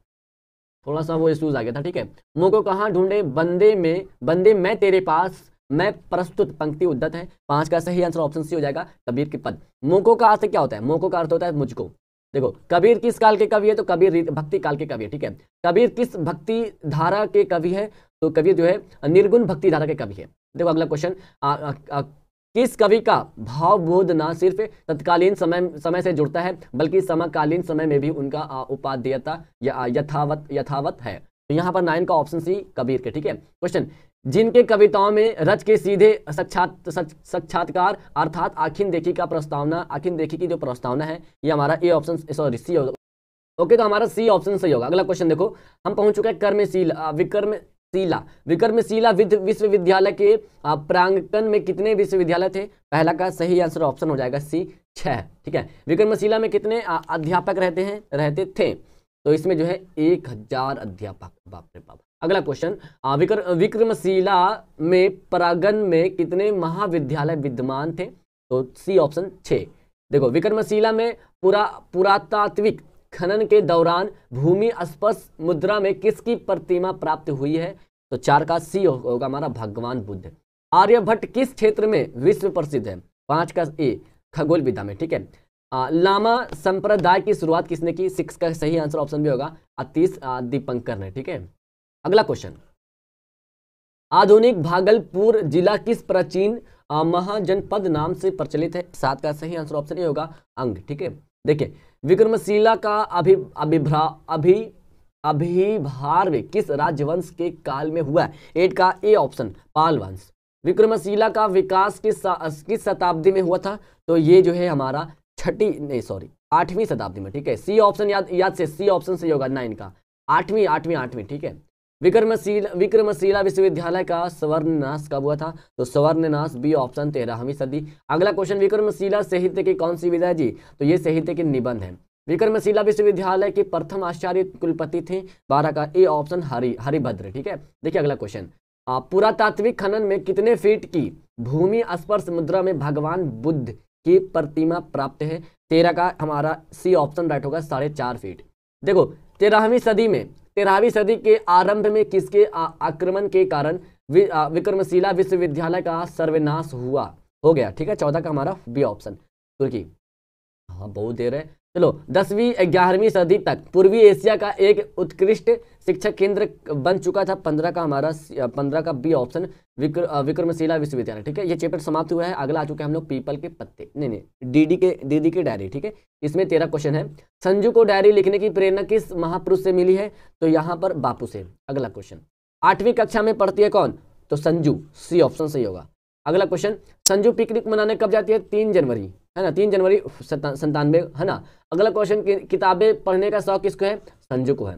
थोड़ा सा वो इशूज आ गया था ठीक है मोको को कहाँ ढूंढे बंदे में बंदे मैं तेरे पास मैं प्रस्तुत पंक्ति उद्दत है पांच का सही आंसर ऑप्शन सी हो जाएगा कबीर के पद मोको का अर्थ क्या होता है मोको का अर्थ होता है मुझको देखो कबीर किस काल के कवि है तो कबीर भक्ति काल के कवि है ठीक है कबीर किस भक्ति धारा के कवि है तो कबीर जो है निर्गुण भक्ति धारा के कवि है देखो अगला क्वेश्चन किस कवि का भाव बोध ना सिर्फ तत्कालीन समय समय से जुड़ता है बल्कि समकालीन समय में भी उनका उपाध्यता यथावत यथावत है तो यहाँ पर नाइन का ऑप्शन सी कबीर के ठीक है क्वेश्चन जिनके कविताओं में रच के सीधे साक्षात्कार साक्षात्कार अर्थात आखिन देखी का प्रस्तावना आखिन देखी की जो प्रस्तावना है ये हमारा ए ऑप्शन सॉरी सी होगा ओके तो हमारा सी ऑप्शन सही होगा अगला क्वेश्चन देखो हम पहुंच चुके हैं कर्मशील विकर्म विक्रमशिला विश्वविद्यालय के प्रांगण में कितने विश्वविद्यालय थे पहला का सही आंसर ऑप्शन हो जाएगा सी छह ठीक है विक्रमशिला में कितने अध्यापक रहते हैं रहते थे तो इसमें जो है एक हजार अध्यापक बाप रे बाप अगला क्वेश्चन विक्र विक्रमशिला में परागन में कितने महाविद्यालय विद्यमान थे तो सी ऑप्शन छ देखो विक्रमशिला में पुरा पुरातात्विक खनन के दौरान भूमि स्पर्श मुद्रा में किसकी प्रतिमा प्राप्त हुई है तो चार का सी होगा हमारा भगवान बुद्ध आर्यभट्ट किस क्षेत्र में विश्व प्रसिद्ध है पांच का ए खगोल विद्या में ठीक है लामा संप्रदाय की शुरुआत किसने की सिक्स का सही आंसर ऑप्शन भी होगा अतीस दीपंकर ने ठीक है अगला क्वेश्चन आधुनिक भागलपुर जिला किस प्राचीन महाजनपद नाम से प्रचलित है सात का सही आंसर ऑप्शन ये होगा अंग ठीक है देखिए विक्रमशिला का अभि अभिभ्रा अभि अभिभार किस राजवंश के काल में हुआ है एट का ए ऑप्शन पाल वंश विक्रमशिला का विकास किस किस शताब्दी में हुआ था तो ये जो है हमारा छठी नहीं सॉरी आठवीं शताब्दी में ठीक है सी ऑप्शन याद याद से सी ऑप्शन से होगा नाइन का आठवीं आठवीं आठवीं ठीक है विक्रमशील विक्रमशिला विश्वविद्यालय का स्वर्णनाश कब हुआ था तो स्वर्णनाश बी ऑप्शन तेरहवीं सदी अगला क्वेश्चन विक्रमशिला साहित्य की कौन सी विधा जी तो ये साहित्य के निबंध है विक्रमशिला विश्वविद्यालय के प्रथम आचार्य कुलपति थे बारह का ए ऑप्शन हरि हरिभद्र ठीक है देखिए अगला क्वेश्चन पुरातात्विक खनन में कितने फीट की भूमि स्पर्श मुद्रा में भगवान बुद्ध की प्रतिमा प्राप्त है तेरह का हमारा सी ऑप्शन राइट होगा साढ़े चार फीट देखो तेरहवीं सदी में तेरहवीं सदी के आरंभ में किसके आक्रमण के कारण वि, विक्रमशिला विश्वविद्यालय का सर्वनाश हुआ हो गया ठीक है चौदह का हमारा बी ऑप्शन तुर्की हाँ बहुत देर है चलो दसवीं ग्यारहवीं सदी तक पूर्वी एशिया का एक उत्कृष्ट शिक्षा केंद्र बन चुका था पंद्रह का हमारा पंद्रह का बी ऑप्शन विक्र विक्रमशिला विश्वविद्यालय ठीक है ये चैप्टर समाप्त हुआ है अगला आ चुका है हम लोग पीपल के पत्ते नहीं नहीं डीडी के दीदी की डायरी ठीक है इसमें तेरह क्वेश्चन है संजू को डायरी लिखने की प्रेरणा किस महापुरुष से मिली है तो यहाँ पर बापू से अगला क्वेश्चन आठवीं कक्षा में पढ़ती है कौन तो संजू सी ऑप्शन सही होगा अगला क्वेश्चन संजू पिकनिक मनाने कब जाती है तीन जनवरी है ना तीन जनवरी संतानवे है ना अगला क्वेश्चन किताबें पढ़ने का शौक किसको है संजू को है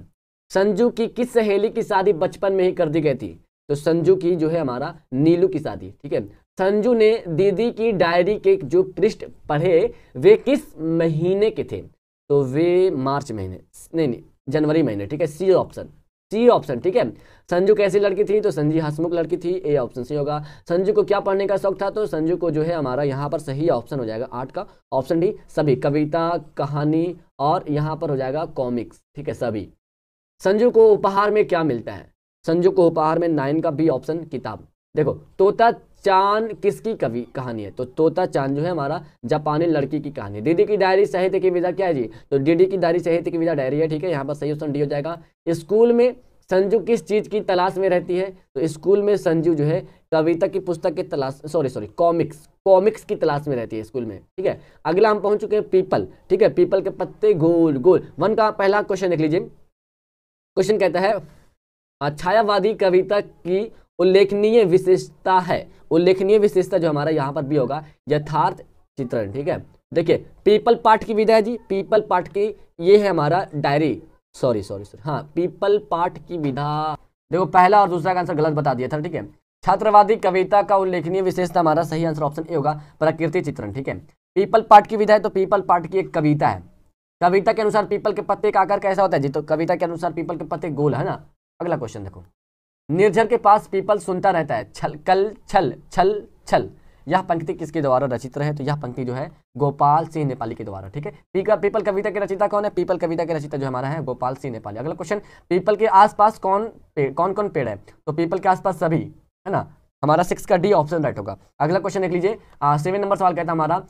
संजू की किस सहेली की शादी बचपन में ही कर दी गई थी तो संजू की जो है हमारा नीलू की शादी ठीक है संजू ने दीदी की डायरी के जो पृष्ठ पढ़े वे किस महीने के थे तो वे मार्च महीने नहीं नहीं जनवरी महीने ठीक है सी ऑप्शन सी ऑप्शन ठीक है संजू कैसी लड़की थी तो संजी हसमुख लड़की थी ए ऑप्शन सी होगा संजू को क्या पढ़ने का शौक था तो संजू को जो है हमारा यहाँ पर सही ऑप्शन हो जाएगा आर्ट का ऑप्शन डी सभी कविता कहानी और यहाँ पर हो जाएगा कॉमिक्स ठीक है सभी संजू को उपहार में क्या मिलता है संजू को उपहार में नाइन का बी ऑप्शन किताब देखो तोता चांद किसकी कवि कहानी है तो तोता चांद जो है हमारा जापानी लड़की की कहानी दीदी की डायरी साहित्य की विधा क्या है जी तो डीडी की डायरी साहित्य की विधा डायरी है ठीक है यहाँ पर सही ऑप्शन डी हो जाएगा स्कूल में संजू किस चीज़ की तलाश में रहती है तो स्कूल में संजू जो है कविता की पुस्तक की तलाश सॉरी सॉरी कॉमिक्स कॉमिक्स की तलाश में रहती है स्कूल में ठीक है अगला हम पहुंच चुके हैं पीपल ठीक है पीपल के पत्ते गोल गोल वन का पहला क्वेश्चन देख लीजिए क्वेश्चन कहता है छायावादी कविता की उल्लेखनीय विशेषता है उल्लेखनीय विशेषता जो हमारा यहाँ पर भी होगा यथार्थ चित्रण ठीक है देखिए पीपल पार्ट की विधा जी पीपल पार्ट की ये है हमारा डायरी सॉरी सॉरी सॉरी हाँ पीपल पार्ट की विधा देखो पहला और दूसरा का आंसर गलत बता दिया था ठीक है छात्रवादी कविता का उल्लेखनीय विशेषता हमारा सही आंसर ऑप्शन ए होगा प्रकृति चित्रण ठीक है पीपल पार्ट की विधा है तो पीपल पार्ट की एक कविता है कविता के अनुसार पीपल के पत्ते का आकार कैसा होता है जी तो कविता के अनुसार पीपल के पत्ते गोल है ना अगला क्वेश्चन देखो निर्जर के पास पीपल सुनता रहता है छल कल छल छल छल यह पंक्ति किसके द्वारा रचित रहे तो यह पंक्ति जो है गोपाल सिंह नेपाली के द्वारा ठीक है पीपल पीपल कविता के रचिता कौन है पीपल कविता के रचिता जो हमारा है गोपाल सिंह नेपाली अगला क्वेश्चन पीपल के आसपास कौन पेड़ कौन कौन पेड़ है तो पीपल के आसपास सभी है ना हमारा सिक्स का डी ऑप्शन राइट होगा अगला क्वेश्चन देख लीजिए सेवन नंबर सवाल कहता है हमारा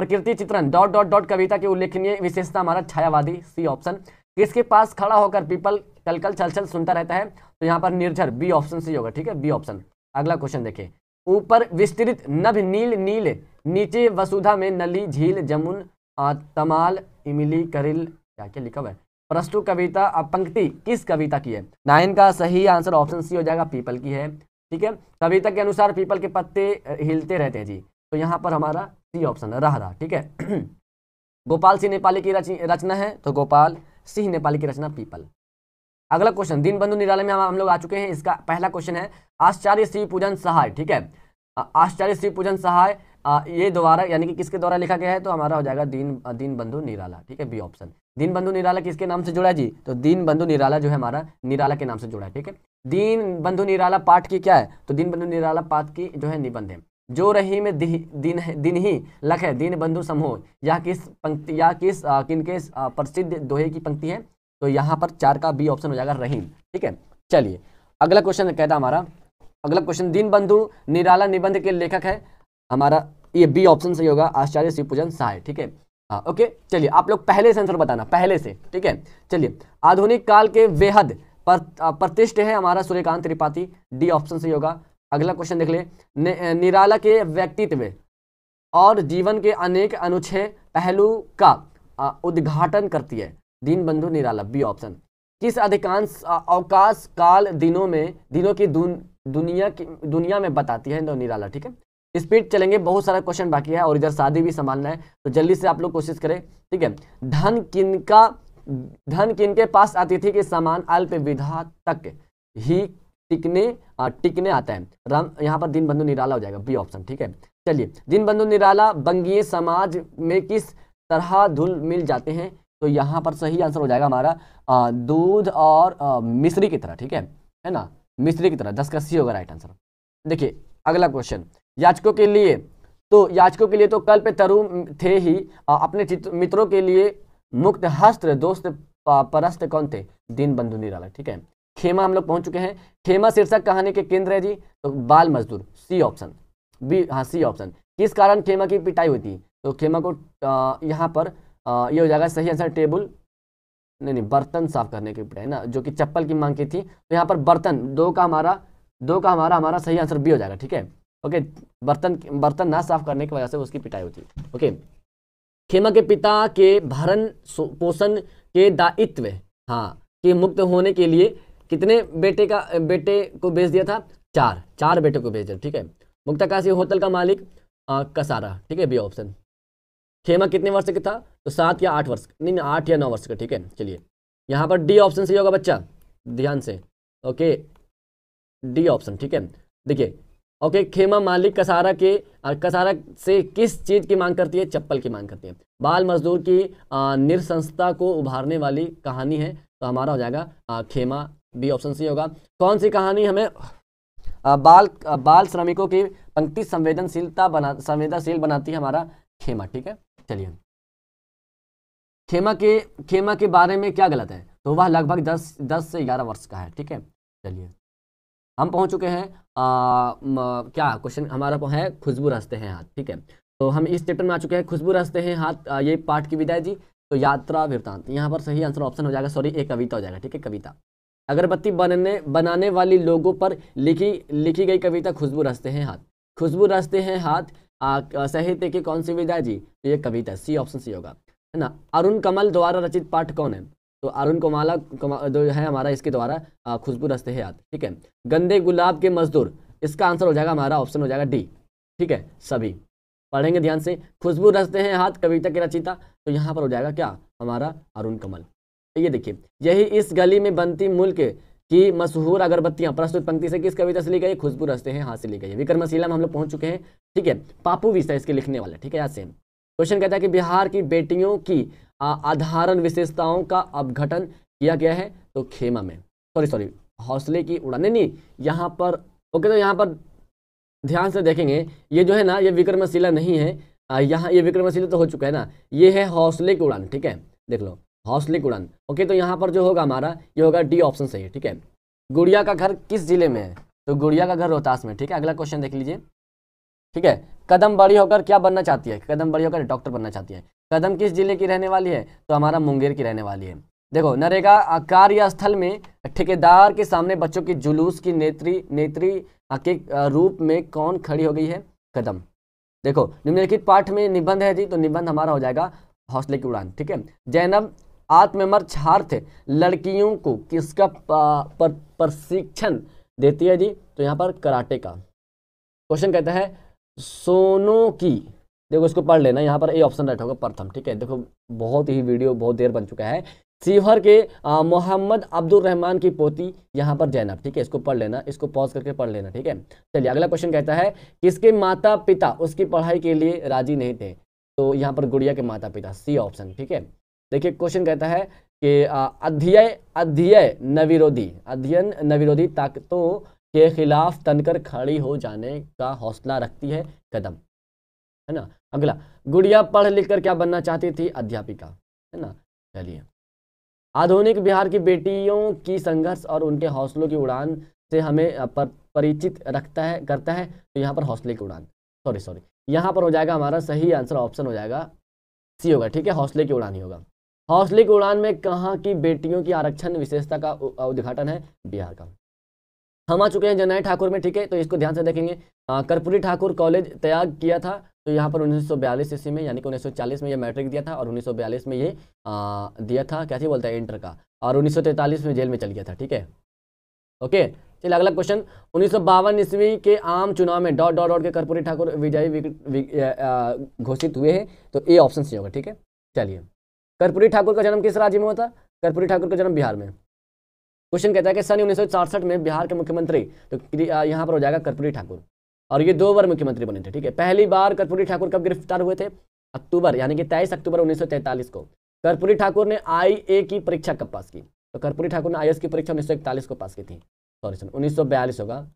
प्रकृति चित्रण डॉट डॉट डॉट कविता की उल्लेखनीय विशेषता हमारा छायावादी सी ऑप्शन किसके पास खड़ा होकर पीपल कल कल छल छल सुनता रहता है तो यहाँ पर निर्झर बी ऑप्शन सही होगा ठीक है बी ऑप्शन अगला क्वेश्चन देखिए ऊपर विस्तृत नभ नील नील नीचे वसुधा में नली झील जमुन तमाल इमली करिल क्या क्या लिखा हुआ है प्रस्तु कविता पंक्ति किस कविता की है नाइन का सही आंसर ऑप्शन सी हो जाएगा पीपल की है ठीक है कविता के अनुसार पीपल के पत्ते हिलते रहते हैं जी तो यहाँ पर हमारा सी ऑप्शन रह रहा ठीक है गोपाल सिंह नेपाली की रचना है तो गोपाल सिंह नेपाली की रचना पीपल अगला क्वेश्चन दीन बंधु निराले में हम लोग आ चुके हैं इसका पहला क्वेश्चन है आचार्य श्री पूजन सहाय ठीक है आचार्य श्री पूजन सहाय ये द्वारा यानी कि किसके द्वारा लिखा गया है तो हमारा हो जाएगा दीन बंधु निराला ठीक है बी ऑप्शन बंधु निराला किसके नाम से जुड़ा है जी तो दीन बंधु निराला जो है हमारा निराला के नाम से जुड़ा है ठीक है दीन बंधु निराला पाठ की क्या है तो दीन बंधु निराला पाठ की जो है निबंध है जो रही में दिन दिन ही लख दिन दीन बंधु समूह यह किस पंक्ति या किस किनके प्रसिद्ध दोहे की पंक्ति है तो यहाँ पर चार का बी ऑप्शन हो जाएगा रहीम ठीक है चलिए अगला क्वेश्चन कहता हमारा अगला क्वेश्चन दीन बंधु निराला निबंध के लेखक है हमारा ये बी ऑप्शन सही होगा आचार्य शिवपूजन सहाय ठीक है हाँ ओके चलिए आप लोग पहले से आंसर बताना पहले से ठीक है चलिए आधुनिक काल के बेहद प्रतिष्ठ है हमारा सूर्यकांत त्रिपाठी डी ऑप्शन सही होगा अगला क्वेश्चन देख ले निराला के व्यक्तित्व और जीवन के अनेक अनुच्छे पहलू का उद्घाटन करती है दीनबंधु निराला बी ऑप्शन किस अधिकांश अवकाश काल दिनों में दिनों की दुन, दुनिया की दुनिया में बताती है तो निराला ठीक है स्पीड चलेंगे बहुत सारा क्वेश्चन बाकी है और इधर शादी भी संभालना है तो जल्दी से आप लोग कोशिश करें ठीक है धन किनका धन किनके पास अतिथि के समान अल्प विधा तक ही टिकने टिकने आता है राम यहाँ पर दीनबंधु निराला हो जाएगा बी ऑप्शन ठीक है चलिए दीनबंधु निराला बंगीय समाज में किस तरह धुल मिल जाते हैं तो यहाँ पर सही आंसर हो जाएगा हमारा दूध और मिश्री की तरह ठीक है है ना मिश्री की तरह दस का सी होगा राइट आंसर देखिए अगला क्वेश्चन याचकों के लिए तो याचकों के लिए तो कल पे तरु थे ही आ, अपने मित्रों के लिए मुक्त हस्त दोस्त परस्त कौन थे दीनबंधु निराला ठीक है खेमा हम लोग पहुंच चुके हैं खेमा शीर्षक कहानी के केंद्र है जी तो बाल मजदूर सी ऑप्शन बी हाँ सी ऑप्शन किस कारण खेमा की पिटाई हुई थी तो खेमा को यहाँ पर ये हो जाएगा सही आंसर टेबल नहीं नहीं बर्तन साफ करने की पिटाई ना जो कि चप्पल की मांग की थी तो यहाँ पर बर्तन दो का हमारा दो का हमारा हमारा सही आंसर बी हो जाएगा ठीक है ओके बर्तन बर्तन ना साफ करने की वजह से उसकी पिटाई होती ओके खेमा के पिता के भरण पोषण के दायित्व हाँ के मुक्त होने के लिए कितने बेटे का बेटे को बेच दिया था चार चार बेटे को बेच दिया ठीक है मुक्ताकाशी होटल का मालिक आ, कसारा ठीक है बी ऑप्शन खेमा कितने वर्ष का था तो सात या आठ वर्ष नहीं नहीं आठ या नौ वर्ष का ठीक है चलिए यहाँ पर डी ऑप्शन सही होगा बच्चा ध्यान से ओके डी ऑप्शन ठीक है देखिए ओके खेमा मालिक कसारा के कसारा से किस चीज़ की मांग करती है चप्पल की मांग करती है बाल मजदूर की निरसंस्था को उभारने वाली कहानी है तो हमारा हो जाएगा आ, खेमा बी ऑप्शन सी होगा कौन सी कहानी हमें बाल बाल श्रमिकों की पंक्ति संवेदनशीलता बना संवेदनशील बनाती है हमारा खेमा ठीक है चलिए खेमा के खेमा के बारे में क्या गलत है तो वह लगभग दस दस से ग्यारह वर्ष का है ठीक है चलिए हम पहुंच चुके हैं आ, म, क्या क्वेश्चन हमारा है खुशबू रास्ते हैं हाथ ठीक है तो हम इस चैप्टर में आ चुके हैं खुशबू रास्ते हैं हाथ ये पाठ की विदाई जी तो यात्रा वृतांत यहाँ पर सही आंसर ऑप्शन हो जाएगा सॉरी एक कविता हो जाएगा ठीक है कविता अगरबत्ती बनने बनाने वाली लोगों पर लिखी लिखी गई कविता खुशबू रस्ते हैं हाथ खुशबू रस्ते हैं हाथ साहित्य की कौन सी विधा जी तो ये कविता सी ऑप्शन सी होगा है ना अरुण कमल द्वारा रचित पाठ कौन है तो अरुण कोमाला जो है हमारा इसके द्वारा खुशबू रस्ते हैं हाथ ठीक है गंदे गुलाब के मजदूर इसका आंसर हो जाएगा हमारा ऑप्शन हो जाएगा डी ठीक है सभी पढ़ेंगे ध्यान से खुशबू रस्ते हैं हाथ कविता की रचिता तो यहाँ पर हो जाएगा क्या हमारा अरुण कमल ये देखिए यही इस गली में बनती मुल्क की मशहूर अगरबत्तियां प्रस्तुत पंक्ति से किस कविता से ली गई खुशबू रस्ते हैं हाथ से ली गई है विक्रमशिला में हम लोग पहुंच चुके हैं ठीक है पापू विषय इसके लिखने वाला ठीक है याद से क्वेश्चन कहता है कि बिहार की बेटियों की आधारण विशेषताओं का अवघटन किया गया है तो खेमा में सॉरी सॉरी हौसले की उड़ान नहीं यहाँ पर ओके तो यहाँ पर ध्यान से देखेंगे ये जो है ना ये विक्रमशिला नहीं है यहाँ ये विक्रमशिला तो हो चुका है ना ये है हौसले की उड़ान ठीक है देख लो हौसलिक उड़न ओके तो यहाँ पर जो होगा हमारा ये होगा डी ऑप्शन सही ठीक है गुड़िया का घर किस जिले में है तो गुड़िया का घर रोहतास में ठीक है अगला क्वेश्चन देख लीजिए ठीक है कदम बड़ी होकर क्या बनना चाहती है कदम बड़ी होकर डॉक्टर बनना चाहती है कदम किस जिले की रहने वाली है तो हमारा मुंगेर की रहने वाली है देखो नरेगा कार्यस्थल में ठेकेदार के सामने बच्चों की जुलूस की नेत्री नेत्री के रूप में कौन खड़ी हो गई है कदम देखो निम्नलिखित पाठ में निबंध है जी तो निबंध हमारा हो जाएगा हौसले की उड़ान ठीक है जैनब आत्ममर्क्षार्थ लड़कियों को किसका प्रशिक्षण देती है जी तो यहाँ पर कराटे का क्वेश्चन कहता है सोनो की देखो इसको पढ़ लेना यहाँ पर ए ऑप्शन राइट होगा प्रथम ठीक है देखो बहुत ही वीडियो बहुत देर बन चुका है सीवर के मोहम्मद अब्दुल रहमान की पोती यहाँ पर जैनब ठीक है इसको पढ़ लेना इसको पॉज करके पढ़ लेना ठीक है चलिए अगला क्वेश्चन कहता है किसके माता पिता उसकी पढ़ाई के लिए राजी नहीं थे तो यहाँ पर गुड़िया के माता पिता सी ऑप्शन ठीक है देखिए क्वेश्चन कहता है कि अध्यय अध्यय नविरोधी अध्ययन नविरोधी ताकतों के खिलाफ तनकर खड़ी हो जाने का हौसला रखती है कदम है ना अगला गुड़िया पढ़ लिख कर क्या बनना चाहती थी अध्यापिका है ना चलिए आधुनिक बिहार की बेटियों की संघर्ष और उनके हौसलों की उड़ान से हमें पर, परिचित रखता है करता है तो यहाँ पर हौसले की उड़ान सॉरी सॉरी यहाँ पर हो जाएगा हमारा सही आंसर ऑप्शन हो जाएगा सी होगा ठीक है हौसले की उड़ान ही होगा हौसली की उड़ान में कहाँ की बेटियों की आरक्षण विशेषता का उद्घाटन है बिहार का हम आ चुके हैं जनाय ठाकुर में ठीक है तो इसको ध्यान से देखेंगे कर्पूरी ठाकुर कॉलेज त्याग किया था तो यहाँ पर 1942 ईस्वी में यानी कि 1940 में ये मैट्रिक दिया था और 1942 में ये आ, दिया था क्या थी है इंटर का और 1943 में जेल में चल गया था ठीक है ओके चलिए अगला क्वेश्चन उन्नीस ईस्वी के आम चुनाव में डॉट डॉट डॉट के कर्पूरी ठाकुर विजयी घोषित हुए हैं तो ए ऑप्शन सही होगा ठीक है चलिए कर्पूरी ठाकुर का जन्म किस राज्य में होता कर्पूरी ठाकुर का जन्म बिहार में क्वेश्चन कहता है कि सन उन्नीस में बिहार के मुख्यमंत्री तो यहाँ पर हो जाएगा कर्पूरी ठाकुर और ये दो बार मुख्यमंत्री बने थे ठीक है पहली बार कर्पूरी ठाकुर कब गिरफ्तार हुए थे अक्टूबर यानी कि तेईस अक्टूबर 1943 को कर्पूरी ठाकुर ने आई की परीक्षा कब पास की तो कर्पूरी ठाकुर ने आई की परीक्षा उन्नीस को पास की थी सॉरी सर उन्नीस होगा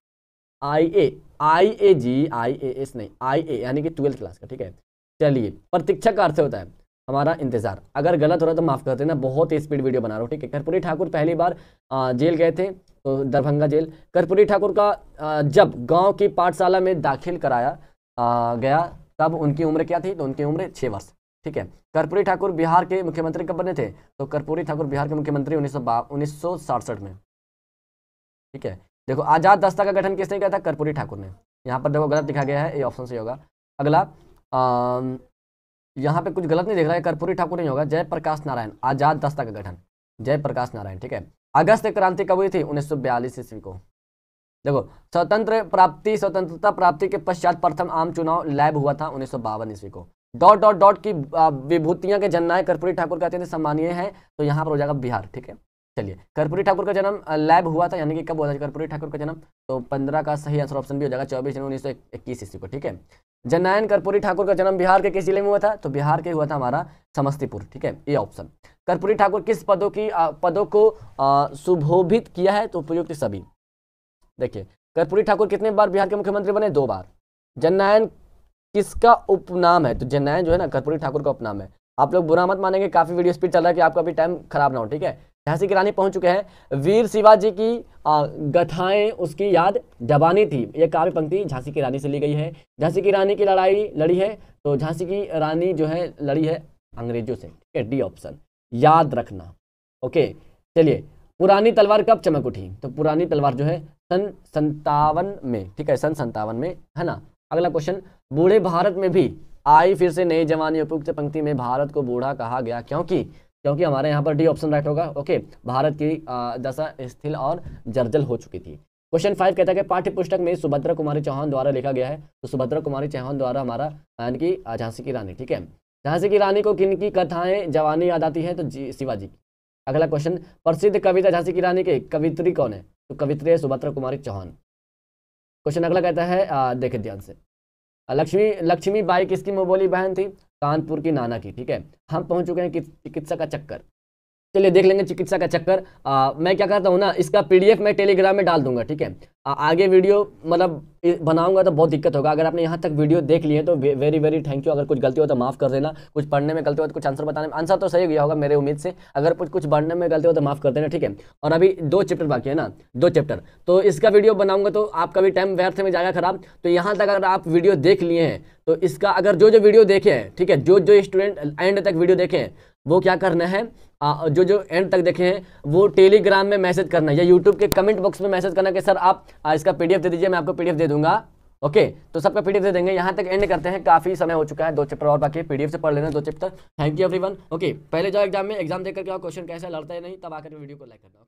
आई ए आई ए जी आई ए एस नहीं आई ए यानी कि ट्वेल्थ क्लास का ठीक है चलिए प्रतीक्षा का अर्थ होता है हमारा इंतजार अगर गलत हो रहा है तो माफ़ कर देना बहुत ही स्पीड वीडियो बना रहा हूँ ठीक है कर्पूरी ठाकुर पहली बार जेल गए थे तो दरभंगा जेल कर्पूरी ठाकुर का जब गांव की पाठशाला में दाखिल कराया गया तब उनकी उम्र क्या थी तो उनकी उम्र छः वर्ष ठीक है कर्पूरी ठाकुर बिहार के मुख्यमंत्री कब बने थे तो कर्पूरी ठाकुर बिहार के मुख्यमंत्री उन्नीस सौ में ठीक है देखो आज़ाद दस्ता का गठन किसने किया था कर्पूरी ठाकुर ने यहाँ पर देखो गलत दिखा गया है ये ऑप्शन सही होगा अगला यहाँ पे कुछ गलत नहीं देख रहा है कर्पूरी ठाकुर नहीं होगा जयप्रकाश नारायण आजाद दस्ता का गठन जयप्रकाश नारायण ठीक है अगस्त क्रांति कब हुई थी उन्नीस ईस्वी को देखो स्वतंत्र प्राप्ति स्वतंत्रता प्राप्ति के पश्चात प्रथम आम चुनाव लैब हुआ था उन्नीस ईस्वी को डॉट डॉट डॉट की विभूतियां के जननायक कर्पूरी ठाकुर कहते थे सम्मानीय है तो यहाँ पर हो जाएगा बिहार ठीक है चलिए कर्पूरी ठाकुर का जन्म लैब हुआ था यानी कि कब हुआ था कर्पूरी ठाकुर का जन्म तो पंद्रह का सही आंसर ऑप्शन भी हो जाएगा चौबीस जनवरी उन्नीस ईस्वी को ठीक है जनायन कर्पूरी ठाकुर का जन्म बिहार के किस जिले में हुआ था तो बिहार के हुआ था हमारा समस्तीपुर ठीक है ये ऑप्शन कर्पूरी ठाकुर किस पदों की पदों को सुभोभित किया है तो उपयुक्त सभी देखिए कर्पूरी ठाकुर कितने बार बिहार के मुख्यमंत्री बने दो बार जननायन किसका उपनाम है तो जननायन जो है ना कर्पूरी ठाकुर का उपनाम है आप लोग बुरा मत मानेंगे काफी वीडियो स्पीड चल रहा है कि आपका भी टाइम खराब ना हो ठीक है झांसी की रानी पहुंच चुके हैं वीर शिवाजी की गथाएं उसकी याद जबानी थी ये काव्य पंक्ति झांसी की रानी से ली गई है झांसी की रानी की लड़ाई लड़ी है तो झांसी की रानी जो है लड़ी है अंग्रेजों से डी ऑप्शन याद रखना ओके चलिए पुरानी तलवार कब चमक उठी तो पुरानी तलवार जो है सन संतावन में ठीक है सन संतावन में है ना अगला क्वेश्चन बूढ़े भारत में भी आई फिर से नई जवानी उपयुक्त पंक्ति में भारत को बूढ़ा कहा गया क्योंकि क्योंकि हमारे यहाँ पर डी ऑप्शन राइट होगा ओके भारत की दशा स्थिर और जर्जल हो चुकी थी क्वेश्चन फाइव कहता है कि पाठ्य पुस्तक में सुभद्रा कुमारी चौहान द्वारा लिखा गया है तो सुभद्रा कुमारी चौहान द्वारा हमारा यानी कि झांसी की रानी ठीक है झांसी की रानी को किन की कथाएं जवानी याद आती है तो शिवाजी की अगला क्वेश्चन प्रसिद्ध कविता झांसी की रानी के कवित्री कौन है तो कवित्री है सुभद्रा कुमारी चौहान क्वेश्चन अगला कहता है देखे ध्यान से लक्ष्मी लक्ष्मी बाई किसकी मोबोली बहन थी कानपुर की नाना की ठीक है हम पहुंच चुके हैं चिकित्सा का चक्कर चलिए देख लेंगे चिकित्सा का चक्कर आ, मैं क्या करता हूँ ना इसका पीडीएफ मैं टेलीग्राम में डाल दूंगा ठीक है आगे वीडियो मतलब बनाऊंगा तो बहुत दिक्कत होगा अगर आपने यहाँ तक वीडियो देख लिए तो वे, वेरी वेरी थैंक यू अगर कुछ गलती हो तो माफ़ कर देना कुछ पढ़ने में गलती हो तो कुछ आंसर बताने में आंसर तो सही गया होगा मेरे उम्मीद से अगर कुछ कुछ पढ़ने में गलती हो तो माफ़ कर देना ठीक है और अभी दो चैप्टर बाकी है ना दो चैप्टर तो इसका वीडियो बनाऊंगा तो आपका भी टाइम व्यर्थ में जाएगा खराब तो यहाँ तक अगर आप वीडियो देख लिए हैं तो इसका अगर जो जो वीडियो देखे हैं ठीक है जो जो स्टूडेंट एंड तक वीडियो देखे हैं वो क्या करना है आ, जो जो एंड तक देखे हैं वो टेलीग्राम में मैसेज करना या यूट्यूब के कमेंट बॉक्स में मैसेज करना कि सर आप आ, इसका पीडीएफ दे दीजिए मैं आपको पीडीएफ दे दूंगा ओके तो सबका पीडीएफ दे देंगे यहाँ तक एंड करते हैं काफी समय हो चुका है दो चैप्टर और बाकी पीडीएफ से पढ़ लेना दो chapter thank you every okay पहले जाओ एग्जाम में एग्जाम देकर क्या क्वेश्चन कैसे लड़ता है नहीं तब आकर वीडियो को लाइक करना